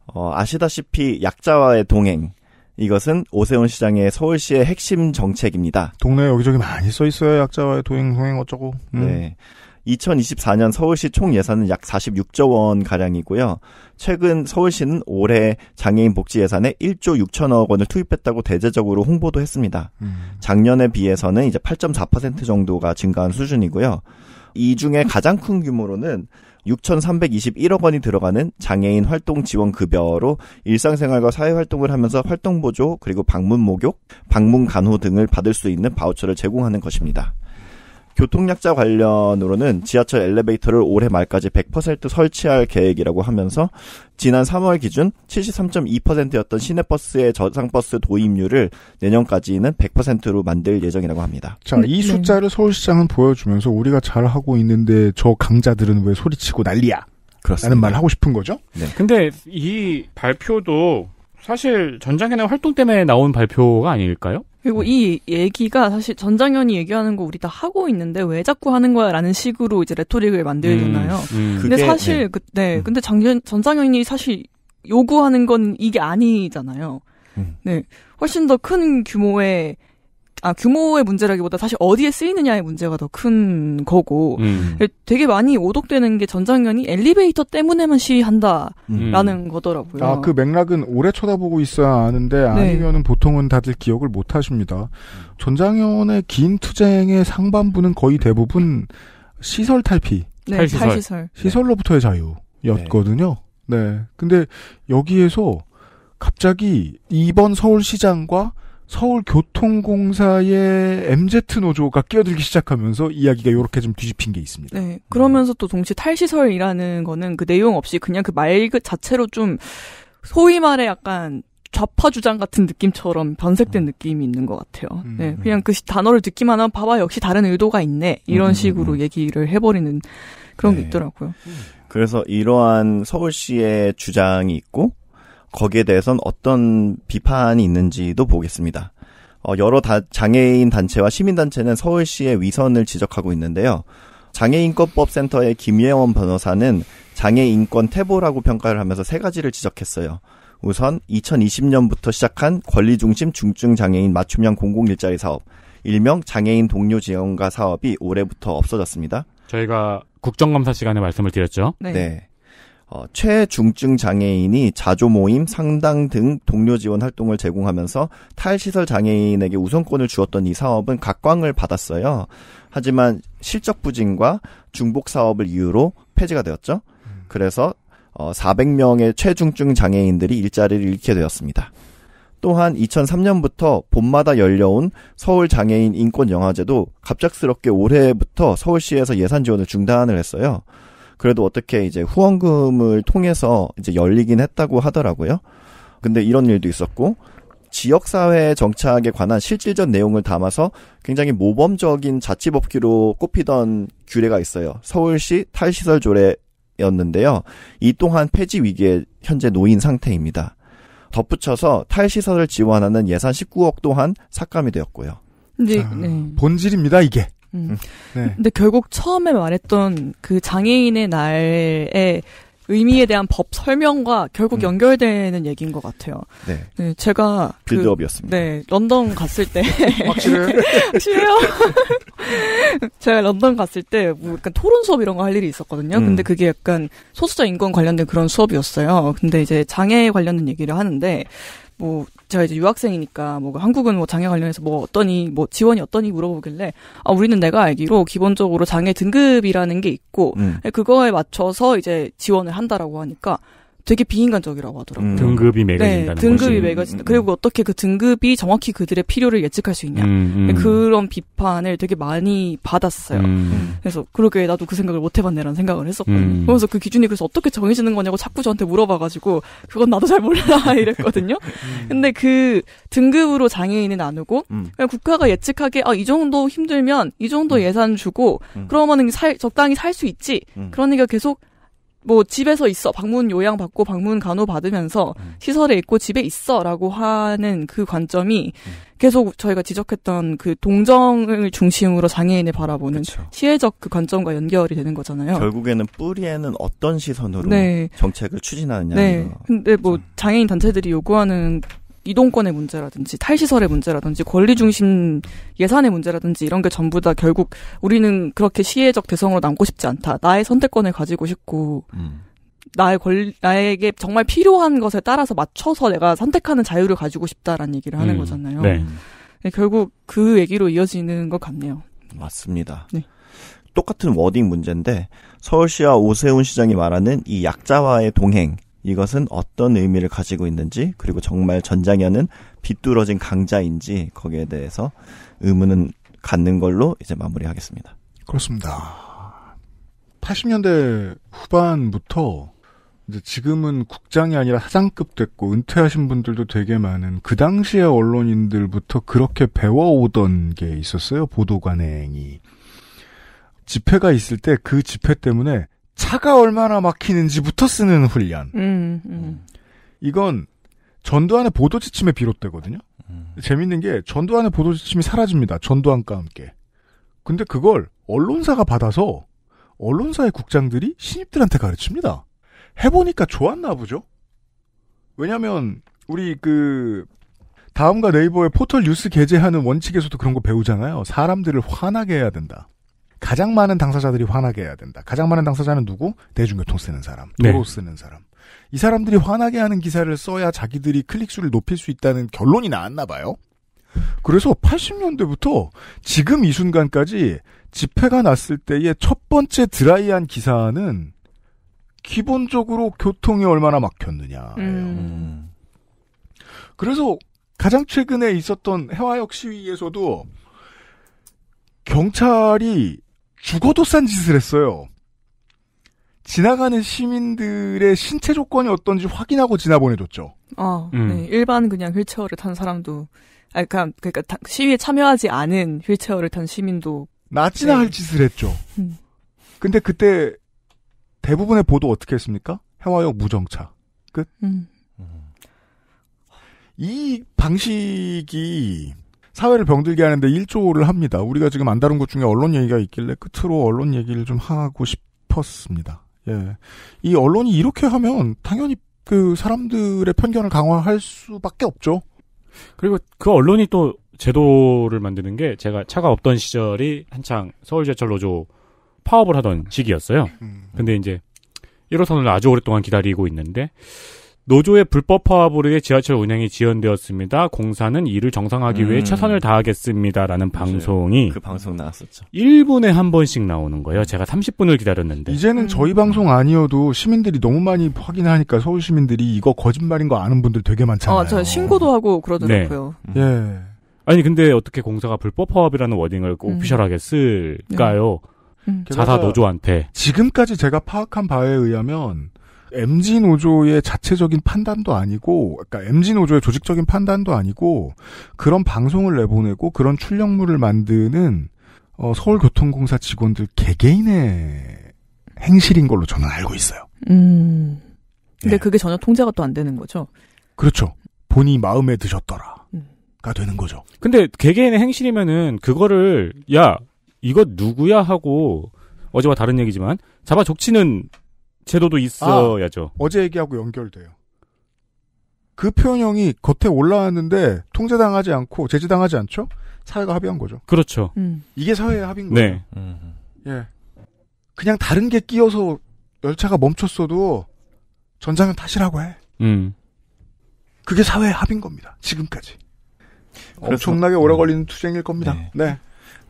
어, 아시다시피 약자와의 동행. 이것은 오세훈 시장의 서울시의 핵심 정책입니다. 동네 여기저기 많이 써 있어요. 약자와의 동행, 동행 어쩌고. 음. 네. 2024년 서울시 총 예산은 약 46조 원 가량이고요. 최근 서울시는 올해 장애인 복지 예산에 1조 6천억 원을 투입했다고 대대적으로 홍보도 했습니다. 음. 작년에 비해서는 이제 8.4% 정도가 증가한 수준이고요. 이 중에 가장 큰 규모로는 6,321억 원이 들어가는 장애인 활동 지원 급여로 일상생활과 사회 활동을 하면서 활동 보조 그리고 방문 목욕, 방문 간호 등을 받을 수 있는 바우처를 제공하는 것입니다. 교통약자 관련으로는 지하철 엘리베이터를 올해 말까지 100% 설치할 계획이라고 하면서 지난 3월 기준 73.2%였던 시내버스의 저상버스 도입률을 내년까지는 100%로 만들 예정이라고 합니다. 자, 이 네. 숫자를 서울시장은 보여주면서 우리가 잘하고 있는데 저 강자들은 왜 소리치고 난리야? 그렇습니다. 라는 말을 하고 싶은 거죠? 네. 근데 이 발표도 사실 전장현의 활동 때문에 나온 발표가 아닐까요? 그리고 이 얘기가 사실 전장현이 얘기하는 거 우리 다 하고 있는데 왜 자꾸 하는 거야라는 식으로 이제 레토릭을 만들잖아요. 음, 음. 근데 그게, 사실 네. 그때 네. 음. 근데 장현 전장현이 사실 요구하는 건 이게 아니잖아요. 음. 네, 훨씬 더 큰 규모의 아, 규모의 문제라기보다 사실 어디에 쓰이느냐의 문제가 더 큰 거고 음. 예, 되게 많이 오독되는 게 전장면이 엘리베이터 때문에만 시위한다라는 음. 거더라고요. 아, 그 맥락은 오래 쳐다보고 있어야 아는데 네. 아니면은 보통은 다들 기억을 못 하십니다. 전장현의 긴 투쟁의 상반부는 거의 대부분 시설 탈피, 네, 탈시설. 탈시설. 네. 시설로부터의 자유였거든요. 네. 네. 근데 여기에서 갑자기 이번 서울시장과 서울교통공사의 MZ 노조가 끼어들기 시작하면서 이야기가 이렇게 좀 뒤집힌 게 있습니다. 네. 음. 그러면서 또 동시 에 탈시설이라는 거는 그 내용 없이 그냥 그 말 그 자체로 좀 소위 말해 약간 좌파 주장 같은 느낌처럼 변색된 음. 느낌이 있는 것 같아요. 음, 네, 그냥 그 단어를 듣기만 하면 봐봐 역시 다른 의도가 있네 이런 식으로 얘기를 해버리는 그런 네. 게 있더라고요. 그래서 이러한 서울시의 주장이 있고 거기에 대해선 어떤 비판이 있는지도 보겠습니다. 어, 여러 다, 장애인 단체와 시민단체는 서울시의 위선을 지적하고 있는데요. 장애인권법센터의 김예원 변호사는 장애인권 태보라고 평가를 하면서 세 가지를 지적했어요. 우선 2020년부터 시작한 권리중심 중증장애인 맞춤형 공공일자리 사업, 일명 장애인 동료 지원가 사업이 올해부터 없어졌습니다. 저희가 국정감사 시간에 말씀을 드렸죠. 네. 네. 어, 최중증 장애인이 자조 모임, 상당 등 동료 지원 활동을 제공하면서 탈시설 장애인에게 우선권을 주었던 이 사업은 각광을 받았어요. 하지만 실적 부진과 중복 사업을 이유로 폐지가 되었죠. 그래서 어, 400명의 최중증 장애인들이 일자리를 잃게 되었습니다. 또한 2003년부터 봄마다 열려온 서울 장애인 인권 영화제도 갑작스럽게 올해부터 서울시에서 예산 지원을 중단을 했어요. 그래도 어떻게 이제 후원금을 통해서 이제 열리긴 했다고 하더라고요. 근데 이런 일도 있었고 지역사회 정착에 관한 실질적 내용을 담아서 굉장히 모범적인 자치법규로 꼽히던 규례가 있어요. 서울시 탈시설 조례였는데요. 이 또한 폐지 위기에 현재 놓인 상태입니다. 덧붙여서 탈시설을 지원하는 예산 19억 또한 삭감이 되었고요. 네, 네. 본질입니다, 이게. 음. 음. 네. 근데 결국 처음에 말했던 그 장애인의 날에 의미에 대한 법 설명과 결국 음. 연결되는 얘기인 것 같아요. 네. 네 제가 그 빌드업이었습니다. 그, 네, 런던 갔을 때 확실해요. 제가 런던 갔을 때 뭐 약간 토론 수업 이런 거 할 일이 있었거든요. 음. 근데 그게 약간 소수자 인권 관련된 그런 수업이었어요. 근데 이제 장애 에 관련된 얘기를 하는데 뭐 제가 이제 유학생이니까 뭐 그 한국은 뭐 장애 관련해서 뭐 어떠니 뭐 지원이 어떠니 물어보길래 아 우리는 내가 알기로 기본적으로 장애 등급이라는 게 있고 음. 그거에 맞춰서 이제 지원을 한다라고 하니까 되게 비인간적이라고 하더라고요. 음. 등급이 네, 매겨진다는 네, 등급이 매겨진다. 음. 그리고 어떻게 그 등급이 정확히 그들의 필요를 예측할 수 있냐. 음, 음. 그런 비판을 되게 많이 받았어요. 음. 그래서 그러게 나도 그 생각을 못 해봤네라는 생각을 했었거든요. 음. 그래서 그 기준이 그래서 어떻게 정해지는 거냐고 자꾸 저한테 물어봐가지고 그건 나도 잘 몰라 이랬거든요. 근데 그 등급으로 장애인이 나누고 그냥 국가가 예측하게 아, 이 정도 힘들면 이 정도 예산 주고 그러면은 살, 적당히 살 수 있지. 그런 얘기가 계속 뭐 집에서 있어 방문 요양 받고 방문 간호 받으면서 음. 시설에 있고 집에 있어라고 하는 그 관점이 음. 계속 저희가 지적했던 그 동정을 중심으로 장애인을 바라보는 그쵸. 시혜적 그 관점과 연결이 되는 거잖아요. 결국에는 뿌리에는 어떤 시선으로 네. 정책을 추진하느냐. 네. 근데 뭐 장애인 단체들이 요구하는 이동권의 문제라든지 탈시설의 문제라든지 권리 중심 예산의 문제라든지 이런 게 전부 다 결국 우리는 그렇게 시혜적 대성으로 남고 싶지 않다. 나의 선택권을 가지고 싶고 음. 나의 권리 나에게 정말 필요한 것에 따라서 맞춰서 내가 선택하는 자유를 가지고 싶다라는 얘기를 하는 음. 거잖아요. 네. 네 결국 그 얘기로 이어지는 것 같네요. 맞습니다. 네. 똑같은 워딩 문제인데 서울시와 오세훈 시장이 말하는 이 약자와의 동행 이것은 어떤 의미를 가지고 있는지 그리고 정말 전장현은 비뚤어진 강자인지 거기에 대해서 의문은 갖는 걸로 이제 마무리하겠습니다. 그렇습니다. 80년대 후반부터 이제 지금은 국장이 아니라 사장급 됐고 은퇴하신 분들도 되게 많은 그 당시의 언론인들부터 그렇게 배워오던 게 있었어요. 보도 관행이. 집회가 있을 때 그 집회 때문에 차가 얼마나 막히는지부터 쓰는 훈련. 음, 음. 음. 이건 전두환의 보도 지침에 비롯되거든요. 음. 재밌는 게 전두환의 보도 지침이 사라집니다. 전두환과 함께. 근데 그걸 언론사가 받아서 언론사의 국장들이 신입들한테 가르칩니다. 해보니까 좋았나 보죠. 왜냐하면 우리 그 다음과 네이버의 포털 뉴스 게재하는 원칙에서도 그런 거 배우잖아요. 사람들을 화나게 해야 된다. 가장 많은 당사자들이 화나게 해야 된다. 가장 많은 당사자는 누구? 대중교통 쓰는 사람, 네. 도로 네. 쓰는 사람. 이 사람들이 화나게 하는 기사를 써야 자기들이 클릭수를 높일 수 있다는 결론이 나왔나 봐요. 그래서 80년대부터 지금 이 순간까지 집회가 났을 때의 첫 번째 드라이한 기사는 기본적으로 교통이 얼마나 막혔느냐예요. 음. 그래서 가장 최근에 있었던 해화역 시위에서도 경찰이 죽어도 싼 짓을 했어요. 지나가는 시민들의 신체 조건이 어떤지 확인하고 지나보내줬죠. 어, 음. 네. 일반 그냥 휠체어를 탄 사람도, 아, 그러니까, 그러니까 시위에 참여하지 않은 휠체어를 탄 시민도 낫지나 네. 할 짓을 했죠. 음. 근데 그때 대부분의 보도 어떻게 했습니까? 해화역 무정차 끝. 음. 음. 이 방식이 사회를 병들게 하는데 일조를 합니다. 우리가 지금 안 다룬 것 중에 언론 얘기가 있길래 끝으로 언론 얘기를 좀 하고 싶었습니다. 예. 이 언론이 이렇게 하면 당연히 그 사람들의 편견을 강화할 수밖에 없죠. 그리고 그 언론이 또 제도를 만드는 게 제가 차가 없던 시절이 한창 서울제철 노조 파업을 하던 시기였어요. 음. 근데 이제 1호선을 아주 오랫동안 기다리고 있는데 노조의 불법 파업으로 인해 지하철 운행이 지연되었습니다. 공사는 이를 정상화하기 음. 위해 최선을 다하겠습니다라는 맞아요. 방송이 그 방송 나왔었죠. 1분에 한 번씩 나오는 거예요. 제가 30분을 기다렸는데. 이제는 음. 저희 방송 아니어도 시민들이 너무 많이 확인하니까 서울 시민들이 이거 거짓말인 거 아는 분들 되게 많잖아요. 아, 저 신고도 하고 그러더라고요. 네. 예. 음. 예. 아니 근데 어떻게 공사가 불법 파업이라는 워딩을 오피셜하게 쓸까요? 음. 네. 음. 자사 노조한테. 지금까지 제가 파악한 바에 의하면 MG 노조의 자체적인 판단도 아니고, 그러니까 MG 노조의 조직적인 판단도 아니고 그런 방송을 내보내고 그런 출력물을 만드는 어, 서울교통공사 직원들 개개인의 행실인 걸로 저는 알고 있어요. 음. 근데 예. 그게 전혀 통제가 또 안 되는 거죠. 그렇죠. 본이 마음에 드셨더라. 가 음. 되는 거죠. 근데 개개인의 행실이면은 그거를 야 이거 누구야 하고 어제와 다른 얘기지만 잡아 족치는 제도도 아, 있어야죠. 아, 어제 얘기하고 연결돼요. 그 표현형이 겉에 올라왔는데 통제당하지 않고 제지당하지 않죠? 사회가 합의한 거죠. 그렇죠. 음. 이게 사회의 합의인 네. 거죠 네. 예. 그냥 다른 게 끼어서 열차가 멈췄어도 전장은 탓이라고 해. 음. 그게 사회의 합인 겁니다. 지금까지. 그래서, 엄청나게 오래 음. 걸리는 투쟁일 겁니다. 네. 네.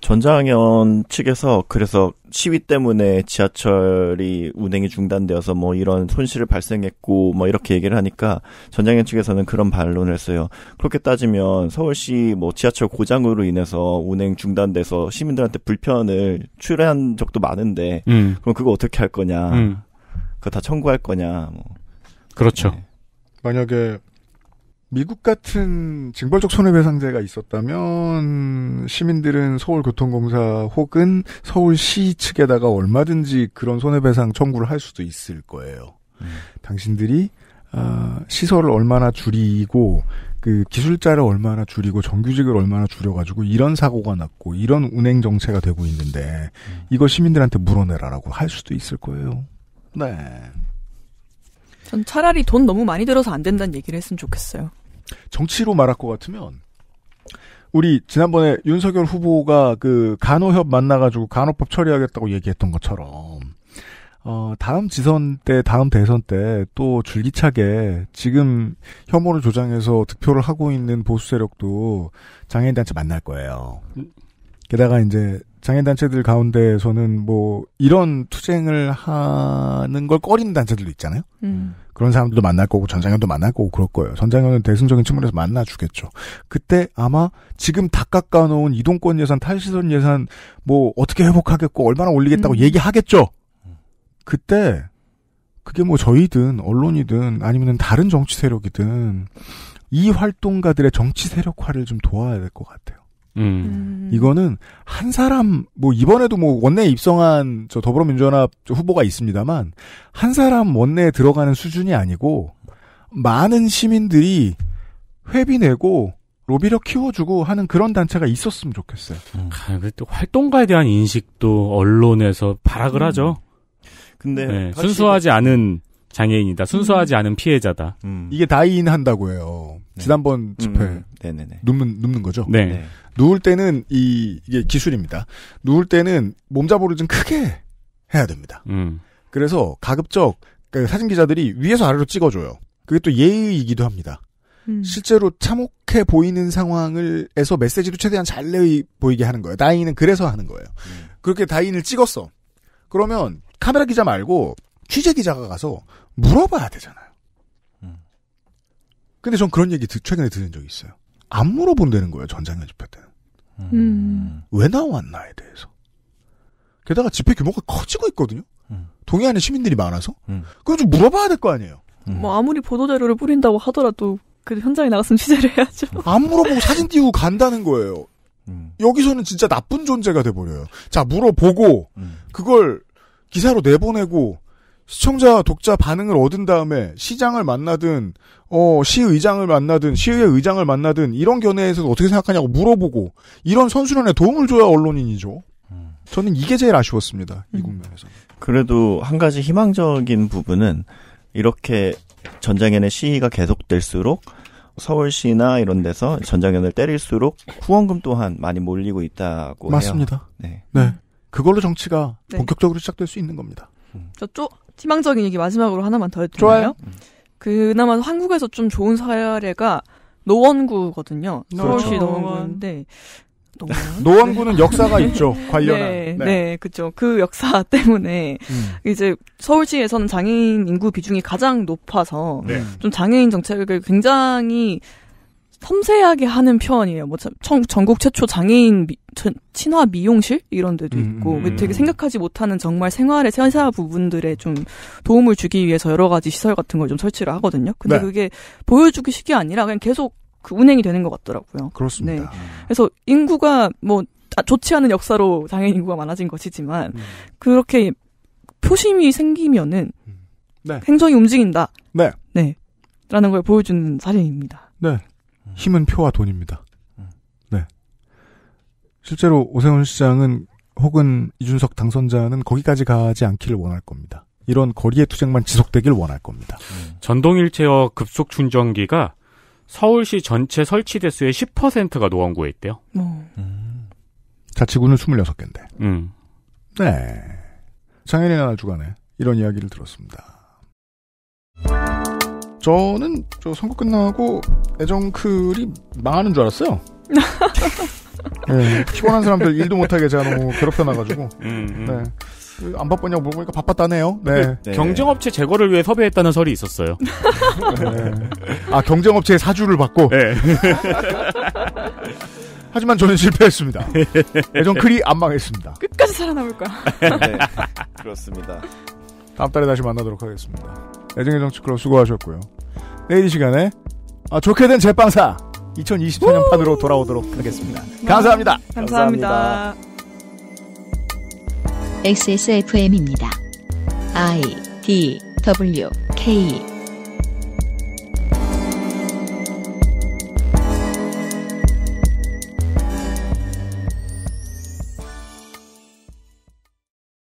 전장현 측에서 그래서 시위 때문에 지하철이 운행이 중단되어서 뭐 이런 손실을 발생했고 뭐 이렇게 얘기를 하니까 전장현 측에서는 그런 반론을 했어요. 그렇게 따지면 서울시 뭐 지하철 고장으로 인해서 운행 중단돼서 시민들한테 불편을 출연한 적도 많은데 음. 그럼 그거 어떻게 할 거냐? 음. 그거 다 청구할 거냐? 뭐. 그렇죠. 네. 만약에 미국 같은 징벌적 손해배상제가 있었다면 시민들은 서울교통공사 혹은 서울시 측에다가 얼마든지 그런 손해배상 청구를 할 수도 있을 거예요. 음. 당신들이 어, 시설을 얼마나 줄이고 그 기술자를 얼마나 줄이고 정규직을 얼마나 줄여가지고 이런 사고가 났고 이런 운행 정체가 되고 있는데 음. 이거 시민들한테 물어내라라고 할 수도 있을 거예요. 네. 전 차라리 돈 너무 많이 들어서 안 된다는 얘기를 했으면 좋겠어요. 정치로 말할 것 같으면 우리 지난번에 윤석열 후보가 그 간호협 만나가지고 간호법 처리하겠다고 얘기했던 것처럼 어, 다음 지선 때, 다음 대선 때 또 줄기차게 지금 혐오를 조장해서 득표를 하고 있는 보수 세력도 장애인 단체 만날 거예요. 게다가 이제 장애인 단체들 가운데에서는 뭐 이런 투쟁을 하는 걸 꺼리는 단체들도 있잖아요. 음. 그런 사람들도 만날 거고 전장현도 만날 거고 그럴 거예요. 전장현은 대승적인 측면에서 만나주겠죠. 그때 아마 지금 다 깎아놓은 이동권 예산, 탈시선 예산 뭐 어떻게 회복하겠고 얼마나 올리겠다고 음. 얘기하겠죠. 그때 그게 뭐 저희든 언론이든 아니면 다른 정치 세력이든 이 활동가들의 정치 세력화를 좀 도와야 될 것 같아요. 음. 음. 이거는 한 사람 뭐 이번에도 뭐 원내에 입성한 저 더불어민주연합 후보가 있습니다만 한 사람 원내에 들어가는 수준이 아니고 많은 시민들이 회비 내고 로비력 키워주고 하는 그런 단체가 있었으면 좋겠어요. 음. 아, 그래도 활동가에 대한 인식도 언론에서 발악을 음. 하죠. 근데 네, 순수하지 않은 장애인이다. 순수하지 음. 않은 피해자다. 음. 이게 다이인 한다고 해요. 네. 지난번 음. 집회 음. 네네네. 눕는 눕는 거죠. 네. 네. 누울 때는 이 이게 기술입니다. 누울 때는 몸자보를 좀 크게 해야 됩니다. 음. 그래서 가급적 그 사진 기자들이 위에서 아래로 찍어줘요. 그게 또 예의이기도 합니다. 실제로 참혹해 보이는 상황을 에서 메시지도 최대한 잘 보이게 하는 거예요. 다이인은 그래서 하는 거예요. 그렇게 다이인을 찍었어. 그러면 카메라 기자 말고 취재 기자가 가서 물어봐야 되잖아요. 음. 근데 전 그런 얘기 최근에 들은 적이 있어요. 안 물어본다는 거예요, 전장현 집회 때는. 음. 왜 나왔나에 대해서. 게다가 집회 규모가 커지고 있거든요. 음. 동해안에 시민들이 많아서. 음. 그럼 좀 물어봐야 될 거 아니에요. 음. 뭐 아무리 보도 자료를 뿌린다고 하더라도 그 현장에 나갔으면 취재를 해야죠. 안 물어보고 사진 띄우고 간다는 거예요. 여기서는 진짜 나쁜 존재가 돼버려요. 자 물어보고 그걸 기사로 내보내고 시청자 독자 반응을 얻은 다음에 시장을 만나든 어 시의장을 만나든 시의회 의장을 만나든 이런 견해에서 어떻게 생각하냐고 물어보고 이런 선수련에 도움을 줘야 언론인이죠. 음. 저는 이게 제일 아쉬웠습니다. 이 음. 국면에서. 그래도 한 가지 희망적인 부분은 이렇게 전장현의 시위가 계속될수록 서울시나 이런 데서 전장현을 때릴수록 후원금 또한 많이 몰리고 있다고 맞습니다. 해요. 맞습니다. 네. 네. 그걸로 정치가 네. 본격적으로 시작될 수 있는 겁니다. 음. 저쪽 희망적인 얘기 마지막으로 하나만 더 해도 좋까요 그나마 한국에서 좀 좋은 사례가 노원구거든요. 그렇죠. 서울시 그렇죠. 노원구인데 노원. 구는 역사가 있죠. 네. 관련한. 네, 네. 네 그렇죠. 그 역사 때문에 음. 이제 서울시에서는 장애인 인구 비중이 가장 높아서 네. 좀 장애인 정책을 굉장히 섬세하게 하는 편이에요. 뭐 참, 전국 최초 장애인 친화 미용실 이런 데도 음, 있고 음, 그 음. 되게 생각하지 못하는 정말 생활의 세사 부분들에 좀 도움을 주기 위해서 여러 가지 시설 같은 걸 좀 설치를 하거든요. 근데 네. 그게 보여주기식이 아니라 그냥 계속 그 운행이 되는 것 같더라고요. 그렇습니다. 네. 그래서 인구가 뭐 아, 좋지 않은 역사로 장애인 인구가 많아진 것이지만 음. 그렇게 표심이 생기면은 음. 네. 행정이 움직인다. 네. 네. 라는 걸 보여주는 사례입니다. 네. 음. 힘은 표와 돈입니다. 실제로 오세훈 시장은 혹은 이준석 당선자는 거기까지 가지 않기를 원할 겁니다. 이런 거리의 투쟁만 지속되길 원할 겁니다. 음. 전동일체어 급속 충전기가 서울시 전체 설치 대수의 10%가 노원구에 있대요. 뭐. 음. 자치구는 26개인데. 음. 네. 장애인 나라 주간에 이런 이야기를 들었습니다. 저는 저 선거 끝나고 애정클이 망하는 줄 알았어요. 예. 피곤한 사람들 일도 못하게 제가 너무 괴롭혀놔가지고. 음, 음. 네. 안 바쁘냐고 물어보니까 바빴다네요. 네. 네. 경쟁업체 제거를 위해 섭외했다는 설이 있었어요. 네. 아, 경쟁업체의 사주를 받고? 네. 하지만 저는 실패했습니다. 예전 글이 안 망했습니다. 끝까지 살아남을 거야. 네, 그렇습니다. 다음 달에 다시 만나도록 하겠습니다. 애정의 정치클럽 수고하셨고요. 내일 이 시간에 아, 좋게 된 제빵사 2024년 판으로 돌아오도록 하겠습니다. 네, 감사합니다. 감사합니다. 감사합니다. XSFM입니다. I D W K